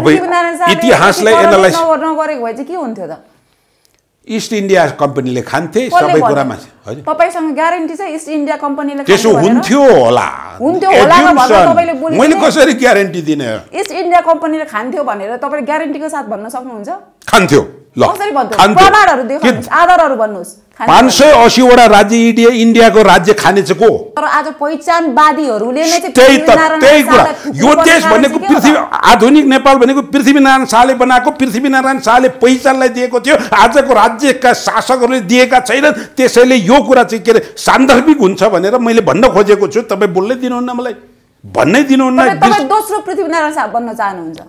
अब इतिहासलाई एनालाइज नगरेको भए चाहिँ के हुन्थ्यो त इस्ट इन्डिया कम्पनीले खान्थे सबै कुरामा तपाईँसँग ग्यारेन्टी छ इस्ट इन्डिया कम्पनीले त्यसो हुन्थ्यो होला मैले कसरी ग्यारेन्टी दिने इस्ट इन्डिया कम्पनीले खान्थ्यो भनेर तपाईँले ग्यारेन्टीको साथ भन्न सक्नुहुन्छ खान्थ्यो पाँच सय असीवटा राज्य इडिया इन्डियाको राज्य को तर आज पहिचानवादीहरूले त्यही कुरा यो देश भनेको पृथ्वी आधुनिक नेपाल भनेको पृथ्वीनारायण शाहले बनाएको पृथ्वीनारायण शाहले पहिचानलाई दिएको थियो आजको राज्यका शासकहरूले दिएका छैनन् त्यसैले यो कुरा चाहिँ के अरे सान्दर्भिक हुन्छ भनेर मैले भन्न खोजेको छु तपाईँ बोल्नै दिनुहुन्न मलाई भन्नै दिनुहुन्न दोस्रो पृथ्वीनारायण शाह बन्न चाहनुहुन्छ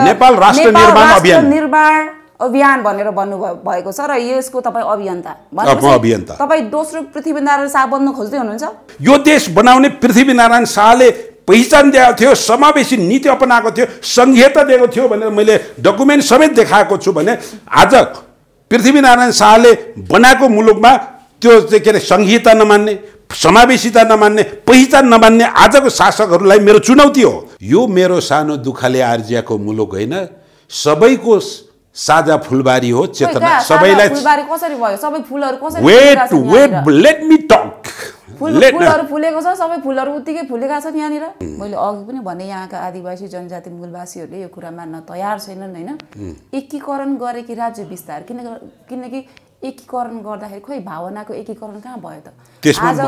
नेपाल राष्ट्र निर्माण अभियान निर्माण अभियान भनेर भन्नु भएको छ र यसको तपाईँ अभियन्ता अभियन्ता तपाईँ दोस्रो पृथ्वीनारायण शाह बन्न खोज्दै हुनुहुन्छ यो देश बनाउने पृथ्वीनारायण शाहले पहिचान दिएको थियो समावेशी नीति अपनाएको थियो संहिता दिएको थियो भनेर मैले डकुमेन्ट समेत देखाएको छु भने आज पृथ्वीनारायण शाहले बनाएको मुलुकमा त्यो चाहिँ के अरे सङ्घीयता नमान्ने समावेशिता नमान्ने पहिचान नमान्ने आजको शासकहरूलाई मेरो चुनौती हो यो मेरो सानो दुःखले आर्जियाको मुलुक होइन सबैको साझा फुलबारी हो चेतना सबैलाई wait wait let me talk फुलहरू फुलेको छ सबै फुलहरू उत्तिकै फुलेका छन् यहाँनिर मैले अघि पनि भने यहाँका आदिवासी जनजाति मूलवासीहरूले यो कुरा मान्न तयार छैनन् होइन एकीकरण गरेकी राज्य विस्तार किनकि किनकि एकीकरण गर्दाखेरि खोइ भावनाको एकीकरण कहाँ भयो त आज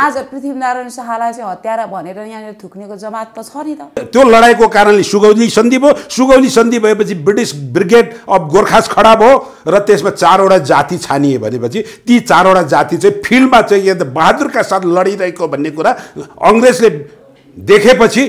आज पृथ्वीनारायण शाहलाई चाहिँ हत्याएर भनेर यहाँनिर थुक्नेको जमात त छ नि त त्यो लडाइँको कारणले सुगौली सन्धि भयो सुगौली सन्धि भएपछि ब्रिटिस ब्रिगेड अफ गोर्खास खडा भयो र त्यसमा चारवटा जाति छानिए भनेपछि ती चारवटा जाति चाहिँ फिल्डमा चाहिँ बहादुरका साथ लडिरहेको भन्ने कुरा अङ्ग्रेजले देखेपछि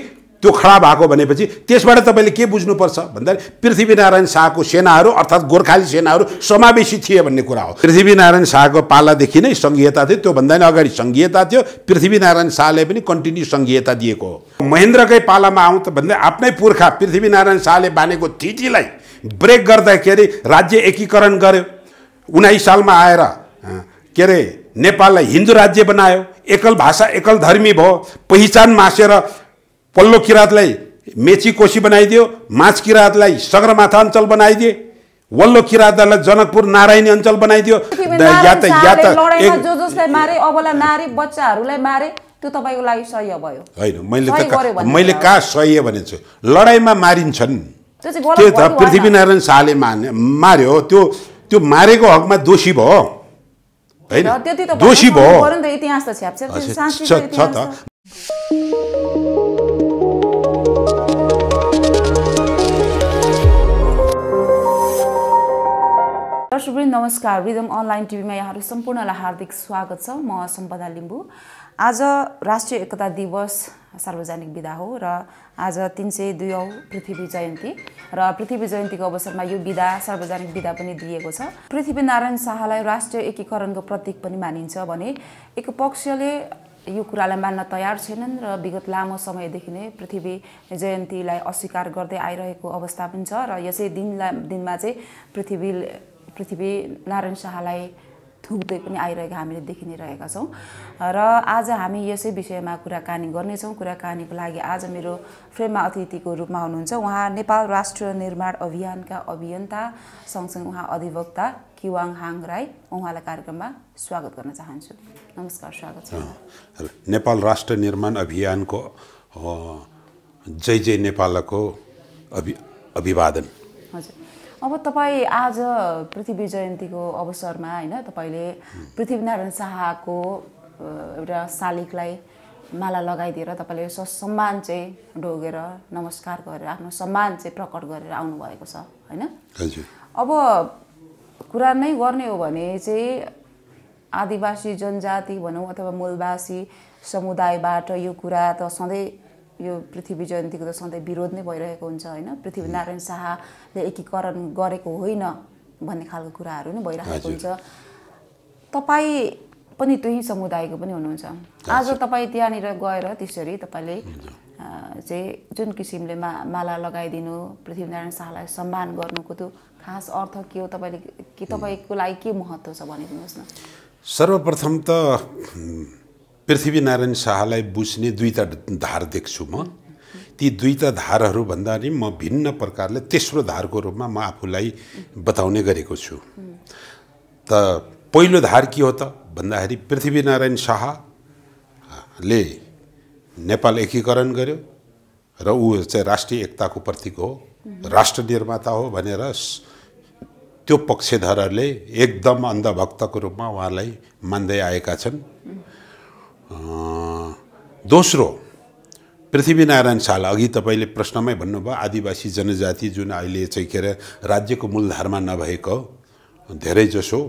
त्यो खडा भएको भनेपछि त्यसबाट तपाईँले के बुझ्नुपर्छ भन्दाखेरि पृथ्वीनारायण शाहको सेनाहरू अर्थात् गोर्खाली सेनाहरू समावेशी थिए भन्ने कुरा हो पृथ्वीनारायण शाहको पालादेखि नै सङ्घीयता थियो त्योभन्दा नै अगाडि सङ्घीयता थियो पृथ्वीनारायण शाहले पनि कन्टिन्यू सङ्घीयता दिएको हो महेन्द्रकै पालामा आउँ त भन्दै आफ्नै पुर्खा पृथ्वीनारायण शाहले बानेको थिचीलाई ब्रेक गर्दाखेरि राज्य एकीकरण गर्यो उन्नाइस सालमा आएर के अरे नेपाललाई हिन्दू राज्य बनायो एकल भाषा एकल धर्मी भयो पहिचान मासेर पल्लो किराँतलाई मेची कोसी बनाइदियो माझ किराँतलाई सगरमाथा अञ्चल बनाइदिए वल्लो किराँतलाई जनकपुर नारायणी अञ्चल बनाइदियो या त या त बच्चाहरूलाई मारे त्यो तपाईँको लागि सह्य भयो होइन मैले मैले कहाँ सह्य भनेको छु लडाइँमा मारिन्छन् त्यो त पृथ्वीनारायण शाहले माने मार्यो त्यो त्यो मारेको हकमा दोषी भयो होइन दोषी भयो इतिहास त छ त दर्शकवृन्द नमस्कार रिदम अनलाइन टिभीमा यहाँहरू सम्पूर्णलाई हार्दिक स्वागत छ म सम्पदा लिम्बू आज राष्ट्रिय एकता दिवस सार्वजनिक बिदा हो र आज तिन सय औ पृथ्वी जयन्ती र पृथ्वी जयन्तीको अवसरमा यो बिदा सार्वजनिक बिदा पनि दिएको छ पृथ्वीनारायण शाहलाई राष्ट्रिय एकीकरणको प्रतीक पनि मानिन्छ भने एक पक्षले यो कुरालाई मान्न तयार छैनन् र विगत लामो समयदेखि नै पृथ्वी जयन्तीलाई अस्वीकार गर्दै आइरहेको अवस्था पनि छ र यसै दिनलाई दिनमा चाहिँ पृथ्वी पृथ्वी नारायण शाहलाई थुक्दै पनि आइरहेको हामीले देखि नै रहेका छौँ र आज हामी यसै विषयमा कुराकानी गर्नेछौँ कुराकानीको लागि आज मेरो फ्रेममा अतिथिको रूपमा हुनुहुन्छ उहाँ नेपाल राष्ट्र निर्माण अभियानका अभियन्ता सँगसँगै उहाँ अधिवक्ता किवाङ हाङ राई उहाँलाई कार्यक्रममा स्वागत गर्न चाहन्छु नमस्कार स्वागत छ नेपाल राष्ट्र निर्माण अभियानको जय जय नेपालको अभि अभिवादन हजुर अब तपाईँ आज पृथ्वी जयन्तीको अवसरमा होइन तपाईँले पृथ्वीनारायण शाहको एउटा शालिगलाई माला लगाइदिएर तपाईँले सम्मान चाहिँ ढोगेर नमस्कार गरेर आफ्नो सम्मान चाहिँ प्रकट गरेर आउनुभएको छ होइन अब कुरा नै गर्ने हो भने चाहिँ आदिवासी जनजाति भनौँ अथवा मूलवासी समुदायबाट यो कुरा त सधैँ यो पृथ्वी जयन्तीको त सधैँ विरोध नै भइरहेको हुन्छ होइन पृथ्वीनारायण शाहले एकीकरण गरेको होइन भन्ने खालको कुराहरू नै भइरहेको हुन्छ तपाईँ पनि त्यही समुदायको पनि हुनुहुन्छ आज तपाईँ त्यहाँनिर गएर त्यसरी तपाईँले चाहिँ जुन किसिमले मा माला लगाइदिनु पृथ्वीनारायण शाहलाई सम्मान गर्नुको त्यो खास अर्थ के हो तपाईँले के तपाईँको लागि के महत्त्व छ भनिदिनुहोस् न सर्वप्रथम त पृथ्वीनारायण शाहलाई बुझ्ने दुईवटा धार देख्छु म ती दुईवटा धारहरू पनि म भिन्न प्रकारले तेस्रो धारको रूपमा म आफूलाई बताउने गरेको छु त पहिलो धार के हो त भन्दाखेरि पृथ्वीनारायण शाहले नेपाल एकीकरण गर्यो र ऊ चाहिँ राष्ट्रिय एकताको प्रतीक हो राष्ट्र निर्माता हो भनेर त्यो पक्षधरहरूले एकदम अन्धभक्तको रूपमा उहाँलाई मान्दै आएका छन् दोस्रो पृथ्वीनारायण साल अघि तपाईँले प्रश्नमै भन्नुभयो आदिवासी जनजाति जुन अहिले चाहिँ के अरे राज्यको मूलधारमा नभएको धेरैजसो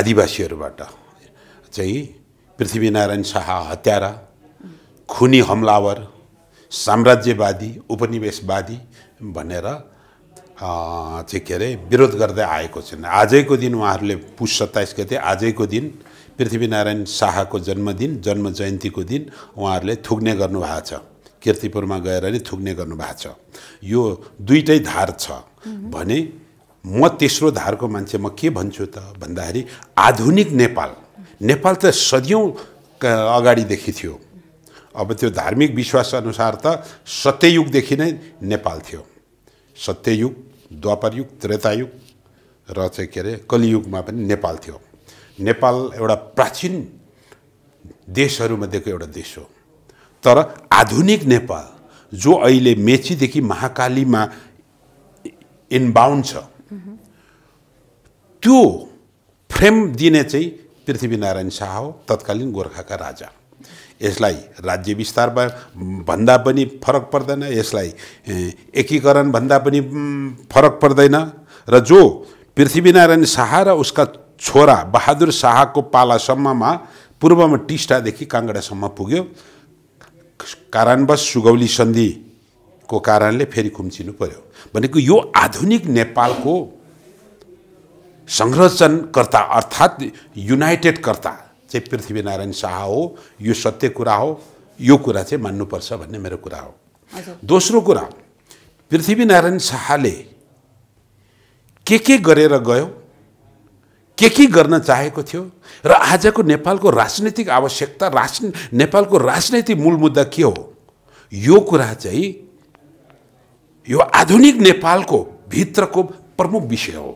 आदिवासीहरूबाट चाहिँ पृथ्वीनारायण शाह हत्यारा खुनी हमलावर साम्राज्यवादी उपनिवेशवादी भनेर चाहिँ के अरे विरोध गर्दै आएको छन् आजैको दिन उहाँहरूले पुस सत्ताइस गते आजैको दिन पृथ्वीनारायण शाहको जन्मदिन जन्म जयन्तीको दिन उहाँहरूले थुक्ने गर्नुभएको छ किर्तिपुरमा गएर नै थुक्ने गर्नुभएको छ यो दुइटै धार छ भने म तेस्रो धारको मान्छे म के भन्छु त भन्दाखेरि आधुनिक नेपाल नेपाल त सदियौँ अगाडिदेखि थियो अब त्यो धार्मिक विश्वासअनुसार त सत्ययुगदेखि नै नेपाल थियो सत्ययुग द्वापरयुग त्रेतायुग र चाहिँ के अरे कलियुगमा पनि नेपाल थियो नेपाल एउटा प्राचीन देशहरूमध्येको एउटा देश हो तर आधुनिक नेपाल जो अहिले मेचीदेखि महाकालीमा इन्बाउन्ड छ त्यो फ्रेम दिने चाहिँ पृथ्वीनारायण शाह हो तत्कालीन गोर्खाका राजा यसलाई राज्य विस्तार भन्दा पनि फरक पर्दैन यसलाई एकीकरण भन्दा पनि फरक पर्दैन र जो पृथ्वीनारायण शाह र उसका छोरा बहादुर शाहको पालासम्ममा पूर्वमा टिस्टादेखि काङ्गडासम्म पुग्यो कारणवश सुगौली सन्धिको कारणले फेरि खुम्चिनु पर्यो भनेको यो आधुनिक नेपालको संरचनकर्ता अर्थात् युनाइटेडकर्ता चाहिँ पृथ्वीनारायण शाह हो यो सत्य कुरा हो यो कुरा चाहिँ मान्नुपर्छ भन्ने मेरो कुरा हो दोस्रो कुरा पृथ्वीनारायण शाहले के के गरेर गयो के के गर्न चाहेको थियो र आजको नेपालको राजनैतिक आवश्यकता राज नेपालको राजनैतिक मूल मुद्दा के हो यो कुरा चाहिँ यो आधुनिक नेपालको भित्रको प्रमुख विषय हो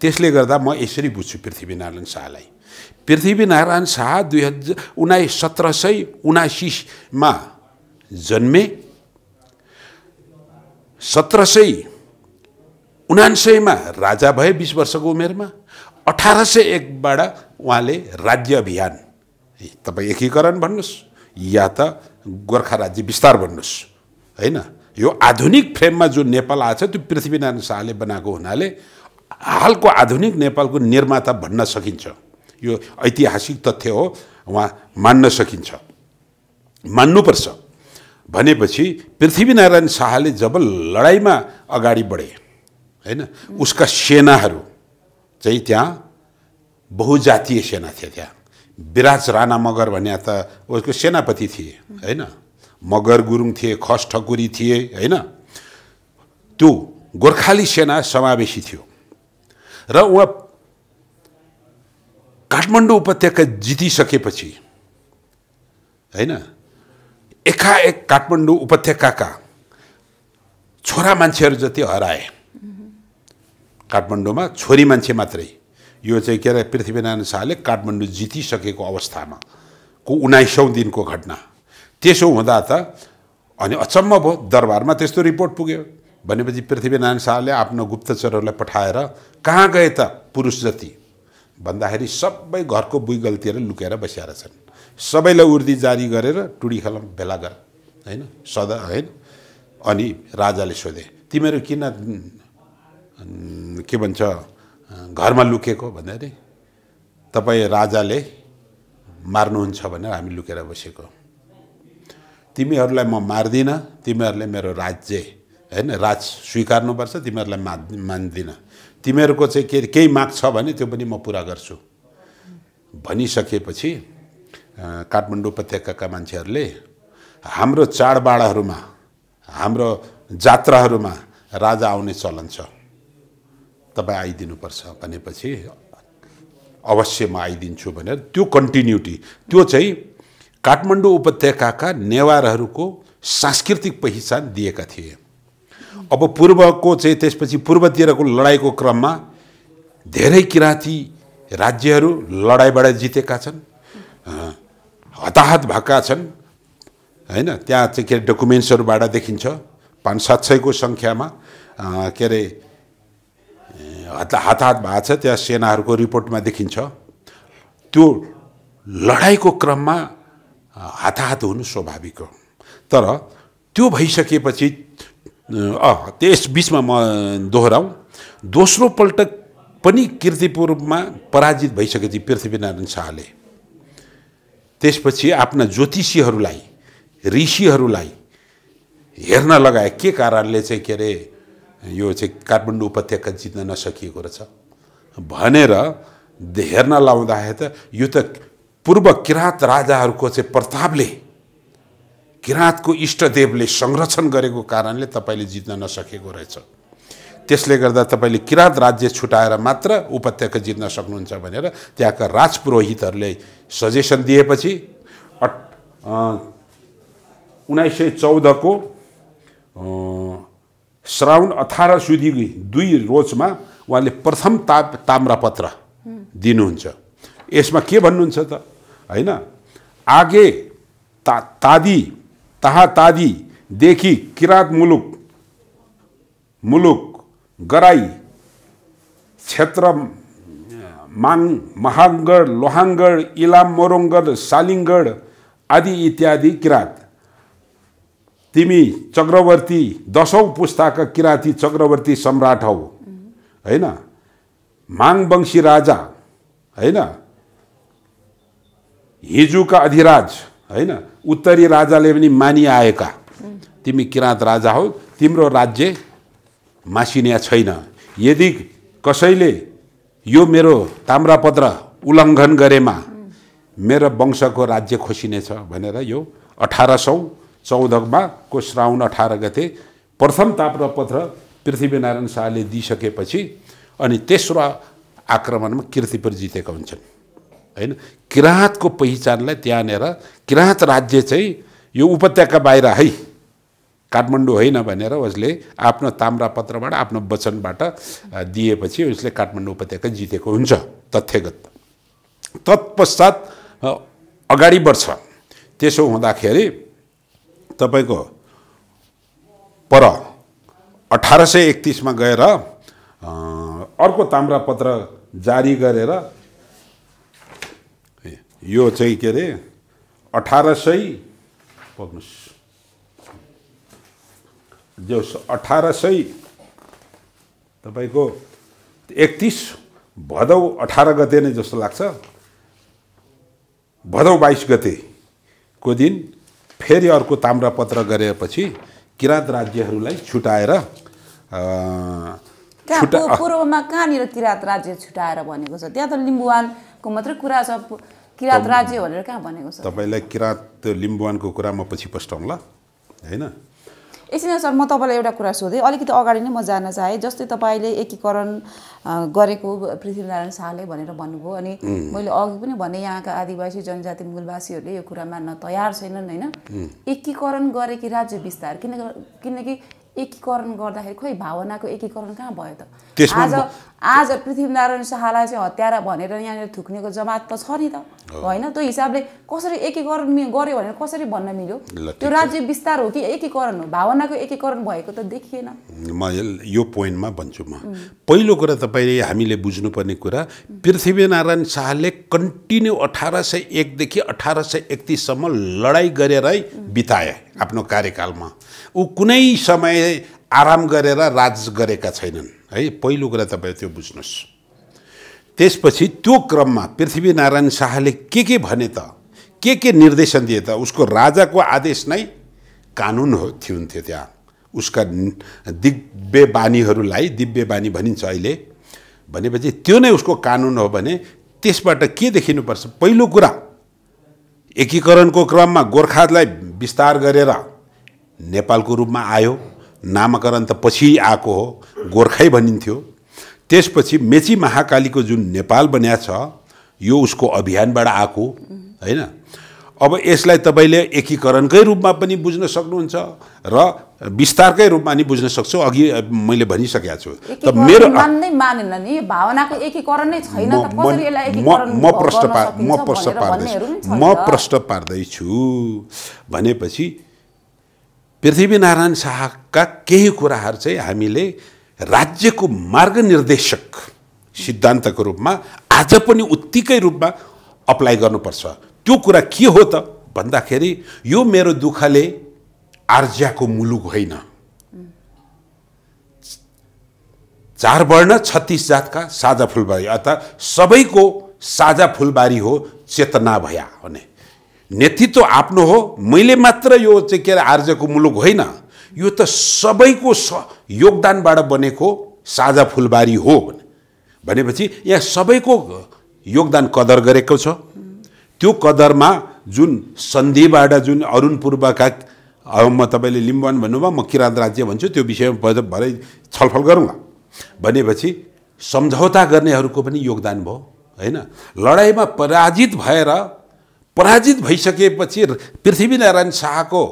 त्यसले गर्दा म यसरी बुझ्छु पृथ्वीनारायण शाहलाई पृथ्वीनारायण शाह दुई हजार उनाइस सत्र सय उनासीमा जन्मे सत्र सय उनान्सयमा राजा भए बिस वर्षको उमेरमा अठार सय एकबाट उहाँले राज्य अभियान तपाईँ एकीकरण भन्नुहोस् या त गोर्खा राज्य विस्तार भन्नुहोस् होइन यो आधुनिक फ्रेममा जुन नेपाल आएको छ त्यो पृथ्वीनारायण शाहले बनाएको हुनाले हालको आधुनिक नेपालको निर्माता भन्न सकिन्छ यो ऐतिहासिक तथ्य हो उहाँ मान्न सकिन्छ मान्नुपर्छ भनेपछि पृथ्वीनारायण शाहले जब लडाइँमा अगाडि बढे होइन उसका सेनाहरू चाहिँ त्यहाँ बहुजातीय सेना थियो त्यहाँ विराज राणा मगर भन्ने त उसको सेनापति थिए होइन मगर गुरुङ थिए खस ठकुरी थिए होइन त्यो गोर्खाली सेना समावेशी थियो र उहाँ काठमाडौँ उपत्यका जितिसकेपछि होइन एकाएक काठमाडौँ उपत्यकाका छोरा मान्छेहरू जति हराए काठमाडौँमा छोरी मान्छे मात्रै यो चाहिँ के अरे पृथ्वीनारायण शाहले काठमाडौँ जितिसकेको अवस्थामा को उन्नाइसौँ दिनको घटना त्यसो हुँदा त अनि अचम्म भयो दरबारमा त्यस्तो रिपोर्ट पुग्यो भनेपछि पृथ्वीनारायण शाहले आफ्नो गुप्तचरहरूलाई पठाएर कहाँ गए त पुरुष जति भन्दाखेरि सबै घरको बुइ गल्तीहरू लुकेर बस्याएर छन् सबैलाई उर्दी जारी गरेर टुडी खलम भेला गर होइन सदा होइन अनि राजाले सोधे तिमीहरू किन के भन्छ घरमा लुकेको भन्दाखेरि तपाईँ राजाले मार्नुहुन्छ भनेर हामी लुकेर बसेको तिमीहरूलाई म मार्दिनँ तिमीहरूले मेरो राज्य होइन राज स्वीकार्नुपर्छ तिमीहरूलाई मा मान्दिनँ तिमीहरूको चाहिँ के केही माग छ भने त्यो पनि म पुरा गर्छु भनिसकेपछि काठमाडौँ उपत्यकाका मान्छेहरूले हाम्रो चाडबाडहरूमा हाम्रो जात्राहरूमा राजा आउने चलन छ तपाईँ आइदिनुपर्छ भनेपछि अवश्य म आइदिन्छु भनेर त्यो कन्टिन्युटी त्यो चाहिँ काठमाडौँ उपत्यकाका नेवारहरूको सांस्कृतिक पहिचान दिएका थिए अब पूर्वको चाहिँ त्यसपछि पूर्वतिरको लडाइँको क्रममा धेरै किराँती राज्यहरू लडाइँबाट जितेका छन् हताहत भएका छन् होइन त्यहाँ चाहिँ के अरे डकुमेन्ट्सहरूबाट देखिन्छ पाँच सात सयको सङ्ख्यामा के अरे हात हात भएको छ त्यहाँ सेनाहरूको रिपोर्टमा देखिन्छ त्यो लडाइँको क्रममा हताहत हुनु स्वाभाविक हो तर त्यो भइसकेपछि अ त्यस बिचमा म दोहोऱ्याउँ दोस्रोपल्ट पनि किर्तिपुरमा पराजित भइसकेपछि पृथ्वीनारायण शाहले त्यसपछि आफ्ना ज्योतिषीहरूलाई ऋषिहरूलाई हेर्न लगाए के कारणले चाहिँ के अरे यो चाहिँ काठमाडौँ उपत्यका जित्न नसकिएको रहेछ भनेर हेर्न लाउँदाखेरि त यो त पूर्व किराँत राजाहरूको चाहिँ प्रतापले किराँतको इष्टदेवले संरक्षण गरेको कारणले तपाईँले जित्न नसकेको रहेछ त्यसले गर्दा तपाईँले किराँत राज्य छुटाएर मात्र उपत्यका जित्न सक्नुहुन्छ भनेर त्यहाँका राजपुरोहितहरूले सजेसन दिएपछि अट उन्नाइस सय चौधको श्रावण अठारह सुधी दुई में वहाँ प्रथम ताप ताम्रपत्र दिनुहुन्छ इसमें के भन्नुहुन्छ आगे ता तादी देखी किरात मुलुक मुलुक गराई क्षेत्र मांग महाङ्गढ लोहाङ्गढ इलाम मोरोङ्गढ सालिङ्गढ आदि इत्यादि किरात तिमी चक्रवर्ती दसौँ पुस्ताका किराती चक्रवर्ती सम्राट हौ होइन माङवंशी राजा होइन हिजोका अधिराज होइन उत्तरी राजाले पनि मानिआएका तिमी किराँत राजा हौ तिम्रो राज्य मासिनिया छैन यदि कसैले यो मेरो ताम्रापत्र उल्लङ्घन गरेमा मेरो वंशको राज्य खोसिनेछ भनेर यो अठार सौ चौधमा को श्रावण अठार गते प्रथम ताम्रपत्र पृथ्वीनारायण शाहले दिइसकेपछि अनि तेस्रो आक्रमणमा किर्तिपुर जितेका हुन्छन् होइन किराँतको पहिचानलाई त्यहाँनिर किराँत राज्य चाहिँ यो उपत्यका बाहिर है काठमाडौँ होइन भनेर उसले आफ्नो ताम्रापत्रबाट आफ्नो वचनबाट दिएपछि उसले काठमाडौँ उपत्यका जितेको हुन्छ तथ्यगत तत्पश्चात अगाडि बढ्छ त्यसो हुँदाखेरि तपाईँको पर अठार सय एकतिसमा गएर अर्को ताम्रापत्र जारी गरेर यो चाहिँ के अरे अठार सय पग्नुहोस् जो अठार सय तपाईँको एकतिस भदौ अठार गते नै जस्तो लाग्छ भदौ बाइस गतेको दिन फेरि अर्को ताम्रपत्र गरेपछि किराँत राज्यहरूलाई छुटाएर पूर्वमा कहाँनिर किराँत राज्य छुटाएर भनेको छ त्यहाँ त लिम्बुवानको मात्रै कुरा छ किराँत राज्य भनेर कहाँ भनेको छ तपाईँलाई किराँत लिम्बुवानको कुरा म पछि पस्टाउँला होइन एकछिन सर म तपाईँलाई एउटा कुरा सोधेँ अलिकति अगाडि नै म जान चाहेँ जस्तै तपाईँले एकीकरण गरेको पृथ्वीनारायण शाहले भनेर भन्नुभयो अनि मैले अघि पनि भने यहाँका आदिवासी जनजाति मूलवासीहरूले यो कुरा मान्न तयार छैनन् होइन एकीकरण गरेकी राज्य विस्तार किन किनकि एकीकरण गर्दाखेरि खोइ भावनाको एकीकरण कहाँ भयो त आज आज पृथ्वीनारायण शाहलाई चाहिँ हत्यारा भनेर यहाँनिर थुक्नेको जमात त छ नि त होइन त्यो हिसाबले कसरी एकीकरण गर्यो भनेर कसरी भन्न मिल्यो त्यो राज्य विस्तार हो कि एकीकरण हो भावनाको एकीकरण भएको त देखिएन म यो पोइन्टमा भन्छु म पहिलो कुरा तपाईँले हामीले बुझ्नुपर्ने कुरा पृथ्वीनारायण शाहले कन्टिन्यू अठार सय एकदेखि अठार सय एकतिससम्म लडाइँ गरेरै बिताए आफ्नो कार्यकालमा ऊ कुनै समय आराम गरेर राज गरेका छैनन् है पहिलो कुरा तपाईँ त्यो बुझ्नुहोस् त्यसपछि त्यो क्रममा पृथ्वीनारायण शाहले के के भने त के के निर्देशन दिए त उसको राजाको आदेश नै कानुन हो थियो त्यहाँ उसका दिव्य बानीहरूलाई दिव्य बानी भनिन्छ अहिले भनेपछि त्यो नै उसको कानुन हो भने त्यसबाट के देखिनुपर्छ पहिलो कुरा एकीकरणको क्रममा गोर्खालाई विस्तार गरेर नेपालको रूपमा आयो नामकरण त पछि आएको हो गोर्खै भनिन्थ्यो त्यसपछि मेची महाकालीको जुन नेपाल बन्या छ यो उसको अभियानबाट आएको होइन अब यसलाई तपाईँले एकीकरणकै रूपमा पनि बुझ्न सक्नुहुन्छ र विस्तारकै रूपमा नि बुझ्न सक्छु अघि मैले भनिसकेको छु त मेरो म प्रश्न पार् म प्रश्न पार्दैछु म प्रश्न पार्दैछु भनेपछि पृथ्वीनारायण शाहका केही कुराहरू चाहिँ हामीले राज्यको मार्ग निर्देशक सिद्धान्तको रूपमा आज पनि उत्तिकै रूपमा अप्लाई गर्नुपर्छ त्यो कुरा के हो त भन्दाखेरि यो मेरो दुःखले आर्ज्याको मुलुक होइन चार वर्ण छत्तिस जातका साझा फुलबारी अर्थात् सबैको साझा फुलबारी हो चेतना भया भने नेतृत्व आफ्नो हो मैले मात्र यो चाहिँ के अरे आर्जको मुलुक होइन यो त सबैको स योगदानबाट बनेको साझा फुलबारी हो भनेपछि यहाँ सबैको योगदान कदर गरेको छ त्यो कदरमा जुन सन्धिबाट जुन अरुण पूर्वका अब म तपाईँले लिम्बन भन्नुभयो म किराँत राज्य भन्छु त्यो विषयमा भरे छलफल गरौँला भनेपछि सम्झौता गर्नेहरूको पनि योगदान भयो होइन लडाइँमा पराजित भएर पराजित भइसकेपछि पृथ्वीनारायण शाहको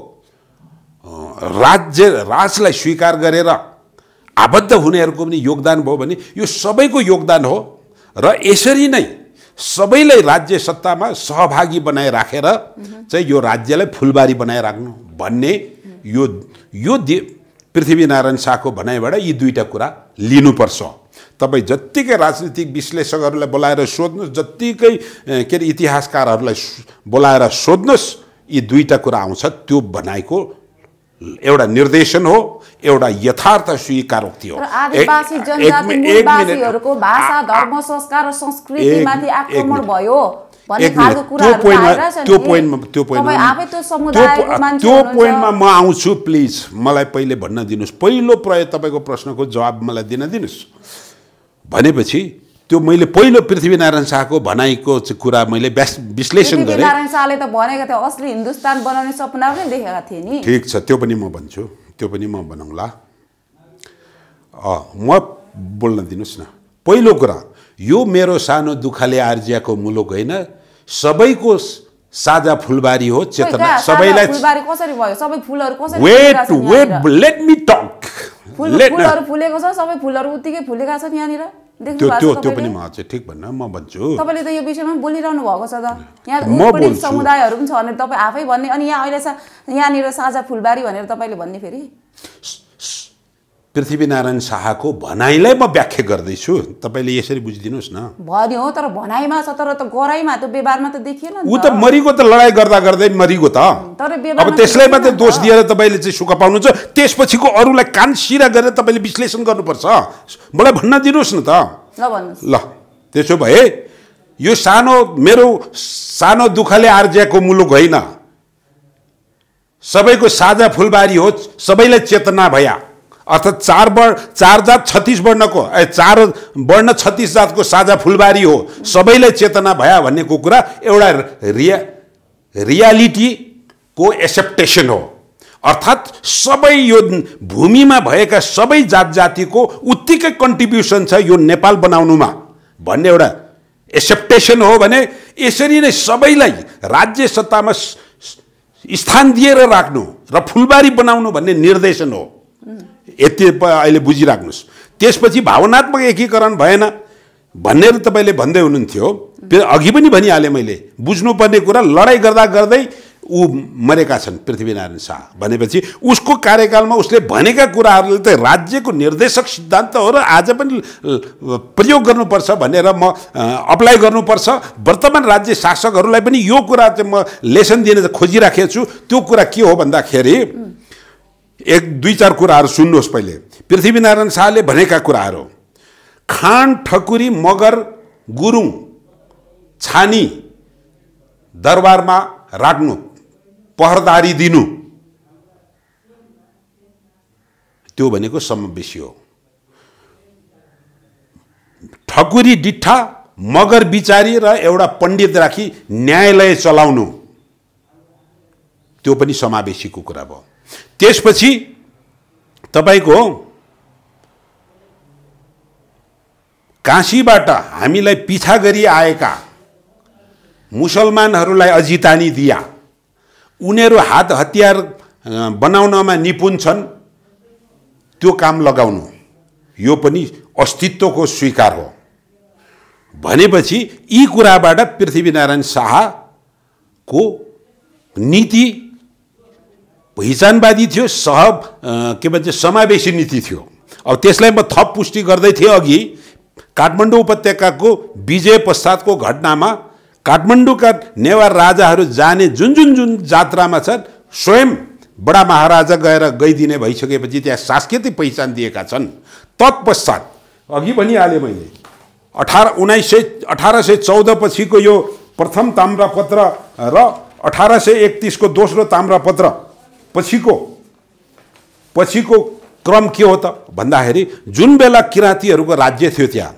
राज्य राजलाई स्वीकार गरेर आबद्ध हुनेहरूको पनि योगदान भयो भने यो सबैको योगदान हो र यसरी नै सबैलाई राज्य सत्तामा सहभागी बनाइराखेर राखेर रा, चाहिँ यो राज्यलाई फुलबारी बनाइराख्नु भन्ने यो यो पृथ्वीनारायण शाहको भनाइबाट यी दुईवटा कुरा लिनुपर्छ तपाईँ जत्तिकै राजनीतिक विश्लेषकहरूलाई बोलाएर सोध्नुहोस् जत्तिकै के अरे इतिहासकारहरूलाई बोलाएर सोध्नुहोस् यी दुईवटा कुरा आउँछ त्यो बनाएको एउटा निर्देशन हो एउटा यथार्थ स्वीकारोक्ति हो त्यो पोइन्टमा त्यो पोइन्टमा म आउँछु प्लिज मलाई पहिले भन्न दिनुहोस् पहिलो प्रयोग तपाईँको प्रश्नको जवाब मलाई दिन दिनुहोस् भनेपछि त्यो मैले पहिलो पृथ्वीनारायण शाहको भनाइको कुरा मैले विश्लेषण गरेँ नारायण शाहले त भनेको थियो असली हिन्दुस्तान बनाउने सपना पनि देखेका थिए नि ठिक छ त्यो पनि म भन्छु त्यो पनि म भनौँला म बोल्न दिनुहोस् न पहिलो कुरा यो मेरो सानो दुःखले आर्जियाको मुलुक होइन सबैको साझा फुलबारी हो चेतना सबैलाई कसरी भयो सबै फुलहरू कसरी wait wait let me talk फुलेको छ सबै फुलहरू उत्तिकै फुलेका छन् यहाँनिर त्यो त्यो त्यो पनि म चाहिँ ठिक भन्न म भन्छु तपाईँले त यो विषयमा बोलिरहनु भएको छ त यहाँ पनि समुदायहरू पनि छ भने तपाईँ आफै भन्ने अनि यहाँ अहिले यहाँनिर साझा फुलबारी भनेर तपाईँले भन्ने फेरि पृथ्वीनारायण शाहको भनाइलाई म व्याख्या गर्दैछु तपाईँले यसरी बुझिदिनुहोस् न भन्यो हो तर भनाइमा छ तर त गराइमा त व्यवहारमा त देखिएन ऊ त मरिगो त लडाइँ गर्दा गर्दै मरिगो त तर अब त्यसलाई मात्रै दोष दिएर तपाईँले चाहिँ सुख पाउनुहुन्छ त्यसपछिको अरूलाई कानसिरा गरेर तपाईँले विश्लेषण गर्नुपर्छ मलाई भन्न दिनुहोस् न त ल त्यसो भए यो सानो मेरो सानो दुःखले आर्ज्याको मुलुक होइन सबैको साझा फुलबारी हो सबैलाई चेतना भया अर्थात् चार वर्ण चार जात छत्तिस वर्णको ए चार वर्ण छत्तिस जातको साझा फुलबारी हो सबैलाई चेतना भयो भन्नेको कुरा एउटा रिया रियालिटीको एक्सेप्टेसन हो अर्थात् सबै यो भूमिमा भएका सबै जात जातिको उत्तिकै कन्ट्रिब्युसन छ यो नेपाल बनाउनुमा भन्ने एउटा एक्सेप्टेसन हो भने यसरी नै सबैलाई राज्य सत्तामा स्थान दिएर राख्नु र फुलबारी बनाउनु भन्ने निर्देशन हो यति अहिले बुझिराख्नुहोस् त्यसपछि भावनात्मक एकीकरण भएन भनेर तपाईँले भन्दै हुनुहुन्थ्यो अघि पनि भनिहालेँ मैले बुझ्नुपर्ने कुरा लडाइँ गर्दा गर्दै ऊ मरेका छन् पृथ्वीनारायण शाह भनेपछि उसको कार्यकालमा उसले भनेका कुराहरूले त राज्यको निर्देशक सिद्धान्त हो र आज पनि प्रयोग गर्नुपर्छ भनेर म अप्लाई गर्नुपर्छ वर्तमान राज्य शासकहरूलाई पनि यो कुरा चाहिँ म लेसन दिन खोजिराखेको छु त्यो कुरा के हो भन्दाखेरि एक दुई चार कुराहरू सुन्नुहोस् पहिले पृथ्वीनारायण शाहले भनेका कुराहरू खान ठकुरी मगर गुरुङ छानी दरबारमा राख्नु पहरदारी दिनु त्यो भनेको समावेशी हो ठकुरी डिठा मगर बिचारी र एउटा पण्डित राखी न्यायालय चलाउनु त्यो पनि समावेशीको कुरा भयो त्यसपछि तपाईँको काशीबाट हामीलाई पिछा गरी आएका मुसलमानहरूलाई अजितानी दिया उनीहरू हात हतियार बनाउनमा निपुण छन् त्यो काम लगाउनु यो पनि अस्तित्वको स्वीकार हो भनेपछि यी कुराबाट पृथ्वीनारायण शाहको नीति पहिचानवादी थियो सह के भन्छ समावेशी नीति थियो अब त्यसलाई म थप पुष्टि गर्दै थिएँ अघि काठमाडौँ उपत्यकाको विजय पश्चातको घटनामा काठमाडौँका नेवार राजाहरू जाने जुन जुन जुन जात्रामा छन् स्वयं बडा महाराजा गएर गइदिने भइसकेपछि त्यहाँ सांस्कृतिक पहिचान दिएका छन् तत्पश्चात अघि भनिहालेँ मैले अठार उन्नाइस सय अठार सय चौधपछिको पछिको यो प्रथम ताम्रापत्र र अठार सय एकतिसको दोस्रो ताम्रापत्र पछि को को क्रम के हो त भन्दाखेरि जुन बेला किराँतीहरूको राज्य थियो त्यहाँ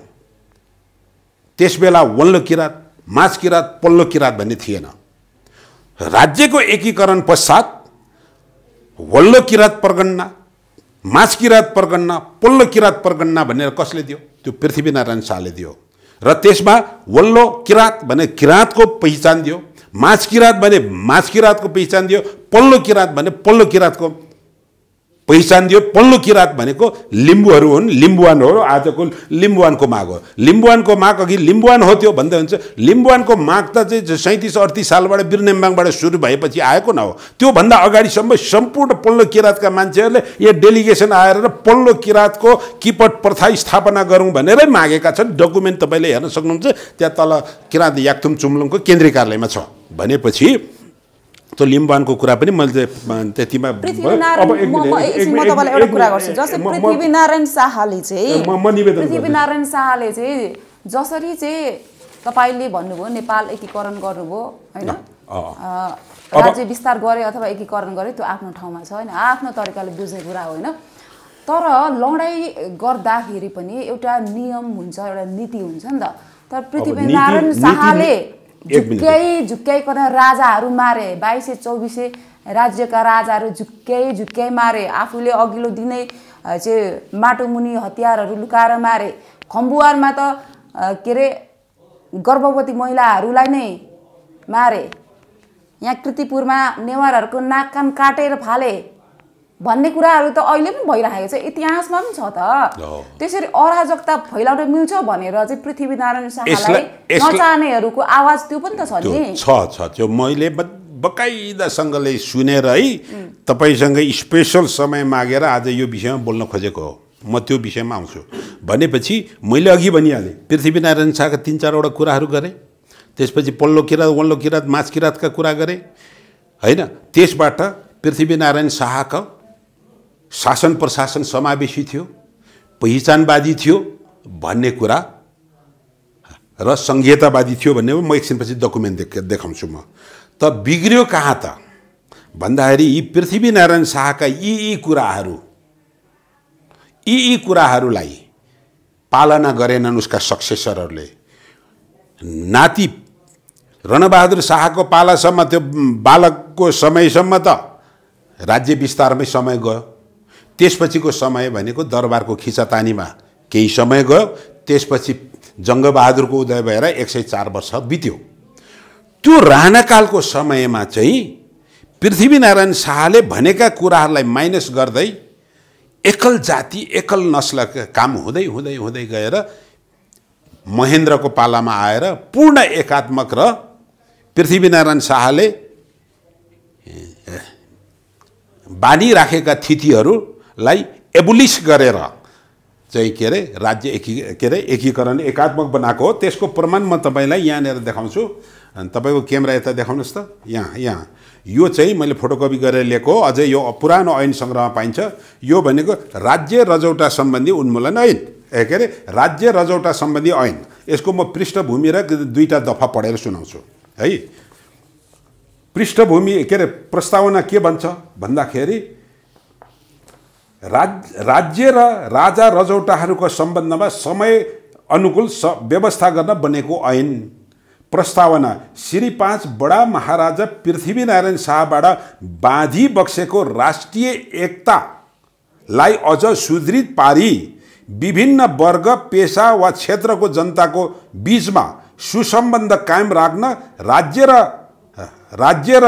त्यस बेला वल्लो किराँत माझ किराँत पल्लो किराँत भन्ने थिएन राज्यको एकीकरण पश्चात वल्लो किराँत प्रगणना माझ किराँत प्रगणना पल्लो किराँत प्रगणना भनेर कसले दियो त्यो पृथ्वीनारायण शाहले दियो र त्यसमा वल्लो किराँत भने किराँतको पहिचान दियो माझ किराँत भने माझ किराँतको पहिचान दियो पल्लो किराँत भने पल्लो किराँतको पहिचान दियो पल्लो किराँत भनेको लिम्बूहरू हुन् लिम्बुवान हो आजको लिम्बुवानको माग हो लिम्बुवानको माग अघि लिम्बुवान हो त्यो भन्दै हुन्छ लिम्बुवानको माग त चाहिँ सैँतिस अडतिस सालबाट बिरनेम्बाङबाट सुरु भएपछि आएको न हो त्योभन्दा अगाडिसम्म सम्पूर्ण पल्लो किराँतका मान्छेहरूले यो डेलिगेसन आएर पल्लो किराँतको किपट प्रथा स्थापना गरौँ भनेरै मागेका छन् डकुमेन्ट तपाईँले हेर्न सक्नुहुन्छ त्यहाँ तल किराँत याक्थुम चुम्लुङको केन्द्रीय कार्यालयमा छ भनेपछि त्यो लिम्बानको कुरा पनि मैले त्यतिमा पृथ्वीनारायण शाहले चाहिँ पृथ्वीनारायण शाहले चाहिँ जसरी चाहिँ तपाईँले भन्नुभयो नेपाल एकीकरण गर्नुभयो होइन राज्य विस्तार गरे अथवा एकीकरण गरे त्यो आफ्नो ठाउँमा छ होइन आफ्नो तरिकाले बुझ्ने कुरा होइन तर लडाइँ गर्दाखेरि पनि एउटा नियम हुन्छ एउटा नीति हुन्छ नि त तर पृथ्वीनारायण शाहले झुक्कै झुक्कै गरेर राजाहरू मारे बाइसे चौबिसे राज्यका राजाहरू झुक्कै झुक्कै मारे आफूले अघिल्लो दिनै चाहिँ माटोमुनि हतियारहरू लुकाएर मारे खम्बुवारमा त के अरे गर्भवती महिलाहरूलाई नै मारे यहाँ कृतिपुरमा नेवारहरूको नाक कान काटेर फाले भन्ने कुराहरू त अहिले पनि भइरहेको छ इतिहासमा पनि छ त त्यसरी अराजकता फैलाउन मिल्छ भनेर चाहिँ पृथ्वीनारायण शाहलाई नचाहनेहरूको आवाज त्यो पनि त छ नि छ छ त्यो मैले बकाइदासँगले सुनेर है तपाईँसँग स्पेसल समय मागेर आज यो विषयमा बोल्न खोजेको हो म त्यो विषयमा आउँछु भनेपछि मैले अघि भनिहालेँ पृथ्वीनारायण शाहका तिन चारवटा कुराहरू गरेँ त्यसपछि पल्लो किराँत वल्लो किराँत माझ किराँतका कुरा गरेँ होइन त्यसबाट पृथ्वीनारायण शाहका शासन प्रशासन समावेशी थियो पहिचानवादी थियो भन्ने कुरा र सङ्घीयतावादी थियो भन्ने म एकछिनपछि डकुमेन्ट देख देखाउँछु म त बिग्रियो कहाँ त भन्दाखेरि यी पृथ्वीनारायण शाहका यी यी कुराहरू यी यी कुराहरूलाई पालना गरेनन् उसका सक्सेसरहरूले नाति रणबहादुर शाहको पालासम्म त्यो बालकको समयसम्म त राज्य विस्तारमै समय गयो त्यसपछिको समय भनेको दरबारको खिचातानीमा केही समय गयो त्यसपछि जङ्गबहादुरको उदय भएर एक सय चार वर्ष बित्यो त्यो राणाकालको समयमा चाहिँ पृथ्वीनारायण शाहले भनेका कुराहरूलाई माइनस गर्दै एकल जाति एकल नस्लका काम हुँदै हुँदै हुँदै गएर महेन्द्रको पालामा आएर पूर्ण एकात्मक र पृथ्वीनारायण शाहले बाँधिराखेका थितिहरू लाई एबुलिस गरेर चाहिँ के अरे राज्य एकी के अरे एकीकरण एकात्मक बनाएको हो त्यसको प्रमाण म तपाईँलाई यहाँनिर देखाउँछु अनि तपाईँको क्यामेरा यता देखाउनुहोस् त यहाँ यहाँ यो चाहिँ मैले फोटोकपी गरेर लिएको हो अझै यो पुरानो ऐन सङ्ग्रहमा पाइन्छ यो भनेको राज्य रजौटा सम्बन्धी उन्मूलन ऐन ए के अरे राज्य रजौटा सम्बन्धी ऐन यसको म पृष्ठभूमि र दुईवटा दफा पढेर सुनाउँछु है पृष्ठभूमि के अरे प्रस्तावना के भन्छ भन्दाखेरि राज राज्य र राजा रजौटाहरूको सम्बन्धमा समय अनुकूल स व्यवस्था गर्न बनेको ऐन प्रस्तावना श्री पाँच बडा महाराजा पृथ्वीनारायण शाहबाट बाँधी बक्सेको राष्ट्रिय एकतालाई अझ सुदृढ पारी विभिन्न वर्ग पेसा वा क्षेत्रको जनताको बिचमा सुसम्बन्ध कायम राख्न राज्य र राज्य र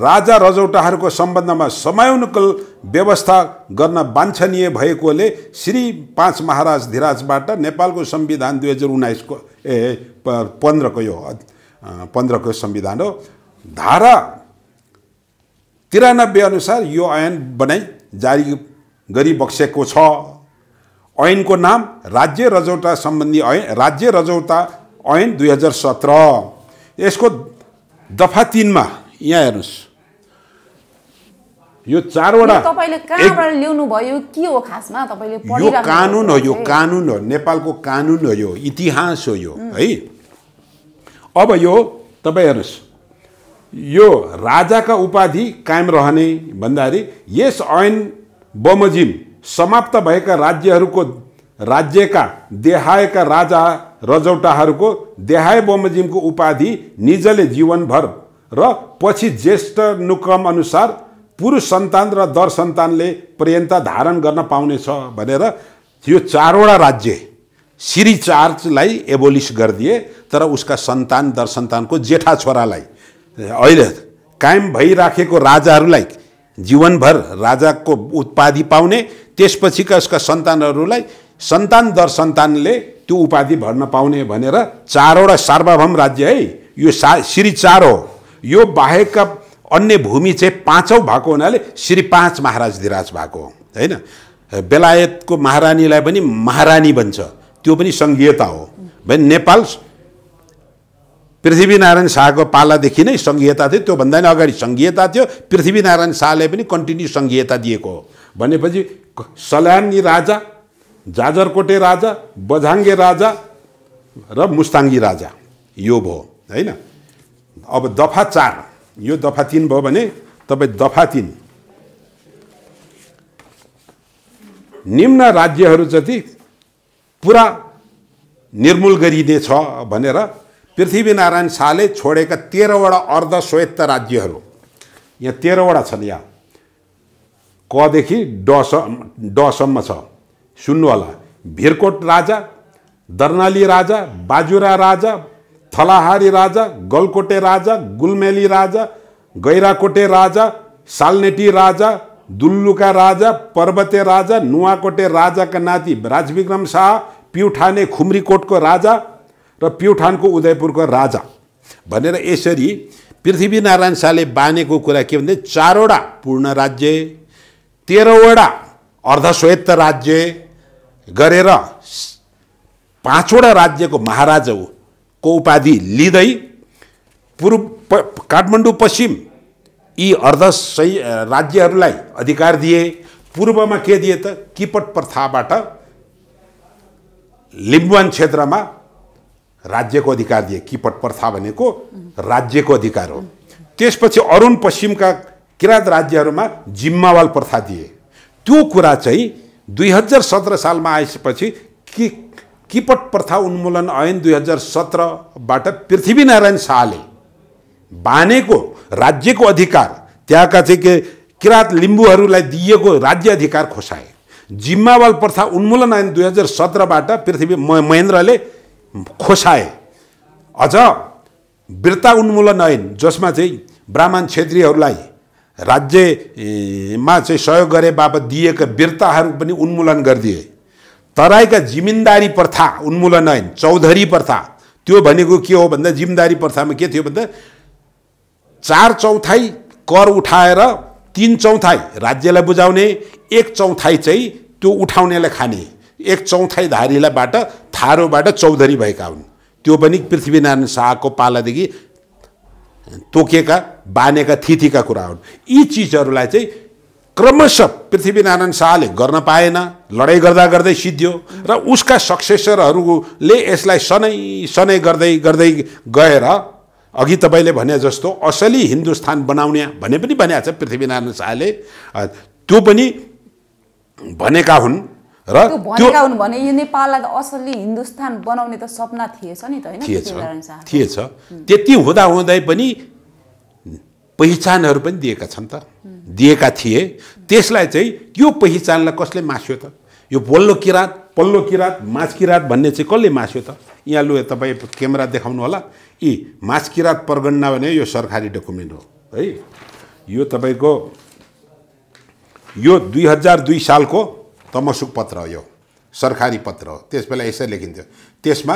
राजा रजौटाहरूको सम्बन्धमा समयानुकूल व्यवस्था गर्न वाञ्छनीय भएकोले श्री पाँच महाराज धिराजबाट नेपालको संविधान दुई हजार उन्नाइसको ए पन्ध्रको यो पन्ध्रको संविधान हो धारा तिरानब्बे अनुसार यो ऐन बनाइ जारी गरिबक्सेको छ ऐनको नाम राज्य रजौटा सम्बन्धी ऐन राज्य रजौटा ऐन दुई हजार सत्र यसको दफा तिनमा यहाँ हेर्नुहोस् यो चारवटा यो कानुन हो यो कानुन हो नेपालको कानुन हो यो इतिहास हो यो है अब यो तपाईँ हेर्नुहोस् यो राजाका उपाधि कायम रहने भन्दाखेरि यस ऐन बमोजिम समाप्त भएका राज्यहरूको राज्यका देहाएका राजा रजौटाहरूको देहाय बमोजिमको उपाधि निजले जीवनभर र पछि ज्येष्ठ नुक्रम अनुसार पुरुष सन्तान र दर सन्तानले पर्यन्ता धारण गर्न पाउनेछ भनेर यो चारवटा राज्य श्री चार्चलाई एबोलिस गरिदिए तर उसका सन्तान दर सन्तानको जेठा छोरालाई अहिले कायम भइराखेको राजाहरूलाई जीवनभर राजाको उत्पादि पाउने त्यसपछिका उसका सन्तानहरूलाई सन्तान दर सन्तानले त्यो उपाधि भर्न पाउने भनेर चारवटा सार्वभौम राज्य है यो सा श्री चार हो यो बाहेकका अन्य भूमि चाहिँ पाँचौँ भएको हुनाले श्री पाँच महाराज धिराज भएको होइन बेलायतको महारानीलाई पनि महारानी भन्छ त्यो पनि सङ्घीयता हो भने नेपाल पृथ्वीनारायण शाहको पालादेखि नै सङ्घीयता थियो त्योभन्दा नै अगाडि सङ्घीयता थियो पृथ्वीनारायण शाहले पनि कन्टिन्यू सङ्घीयता दिएको हो भनेपछि सल्यानी राजा जाजरकोटे राजा बझाङ्गे राजा र मुस्ताङ्गी राजा यो भयो होइन अब दफा चार यो दफा तिन भयो भने तपाईँ दफा तिन निम्न राज्यहरू जति पुरा निर्मूल गरिनेछ भनेर पृथ्वीनारायण शाहले छोडेका तेह्रवटा अर्ध स्वायत्त राज्यहरू यहाँ तेह्रवटा छन् यहाँ कदेखि डसम्म डसम्म छ सुन्नुहोला भिरकोट राजा दर्नाली राजा बाजुरा राजा थलाहारी राजा गलकोटे राजा गुलमेली राजा गैराकोटे राजा सालनेटी राजा दुल्लुका राजा पर्वते राजा नुवाकोटे राजाका नाति राजविक्रम शाह प्युठाने खुम्रीकोटको राजा र प्युठानको उदयपुरको राजा भनेर यसरी पृथ्वीनारायण शाहले बानेको कुरा के भने चारवटा पूर्ण राज्य तेह्रवटा अर्धस्वेत राज्य गरेर पाँचवटा राज्यको महाराजाको उपाधि लिँदै पूर्व प काठमाडौँ पश्चिम यी अर्धसै राज्यहरूलाई अधिकार दिए पूर्वमा के दिए त किपट प्रथाबाट लिम्बुवान क्षेत्रमा राज्यको अधिकार दिए किपट प्रथा भनेको राज्यको अधिकार हो त्यसपछि अरुण पश्चिमका किराँत राज्यहरूमा जिम्मावाल प्रथा दिए त्यो कुरा चाहिँ दुई हजार सत्र सालमा आएपछि कि किपट प्रथा उन्मूलन ऐन दुई हजार सत्रबाट पृथ्वीनारायण शाहले बानेको राज्यको अधिकार त्यहाँका चाहिँ के किराँत लिम्बूहरूलाई दिइएको राज्य अधिकार खोसाए जिम्मावाल प्रथा उन्मूलन ऐन दुई हजार सत्रबाट पृथ्वी महेन्द्रले खोसाए अझ वृत्ता उन्मूलन ऐन जसमा चाहिँ ब्राह्मण क्षेत्रीहरूलाई राज्यमा चाहिँ सहयोग गरे बापत दिएका वीरताहरू पनि उन्मूलन गरिदिए तराईका जिम्मेदारी प्रथा उन्मूलन ऐन चौधरी प्रथा त्यो भनेको के हो भन्दा जिम्मेदारी प्रथामा के थियो भन्दा चार चौथाइ कर उठाएर तिन चौथाइ राज्यलाई बुझाउने एक चौथाइ चाहिँ त्यो उठाउनेलाई खाने एक चौथाइ धारीलाईबाट थारोबाट चौधरी भएका हुन् त्यो पनि पृथ्वीनारायण शाहको पालादेखि तोकेका बानेका थितिका कुरा हुन् यी चिजहरूलाई चाहिँ क्रमशः पृथ्वीनारायण शाहले गर्न पाएन लडाइँ गर्दा गर्दै सिद्धियो र उसका सक्सेसरहरूले यसलाई सनै सनै गर्दै गर्दै गएर अघि तपाईँले भने जस्तो असली हिन्दुस्तान बनाउने भने पनि भनेको छ पृथ्वीनारायण शाहले त्यो पनि भनेका हुन् र भने यो नेपाललाई असली हिन्दुस्तान बनाउने त सपना थिएछ नि त थिएछ थिएछ त्यति हुँदाहुँदै पनि पहिचानहरू पनि दिएका छन् त दिएका थिए त्यसलाई चाहिँ त्यो पहिचानलाई कसले मास्यो त यो बोल्लो किराँत पल्लो किराँत माछ किराँत भन्ने चाहिँ कसले मास्यो त यहाँ लु तपाईँ क्यामेरा देखाउनु होला यी माझ किराँत प्रगणना भने यो सरकारी डकुमेन्ट हो है यो तपाईँको यो दुई हजार दुई सालको तमसुक पत्र हो यो सरकारी पत्र हो त्यस बेला यसरी लेखिन्थ्यो त्यसमा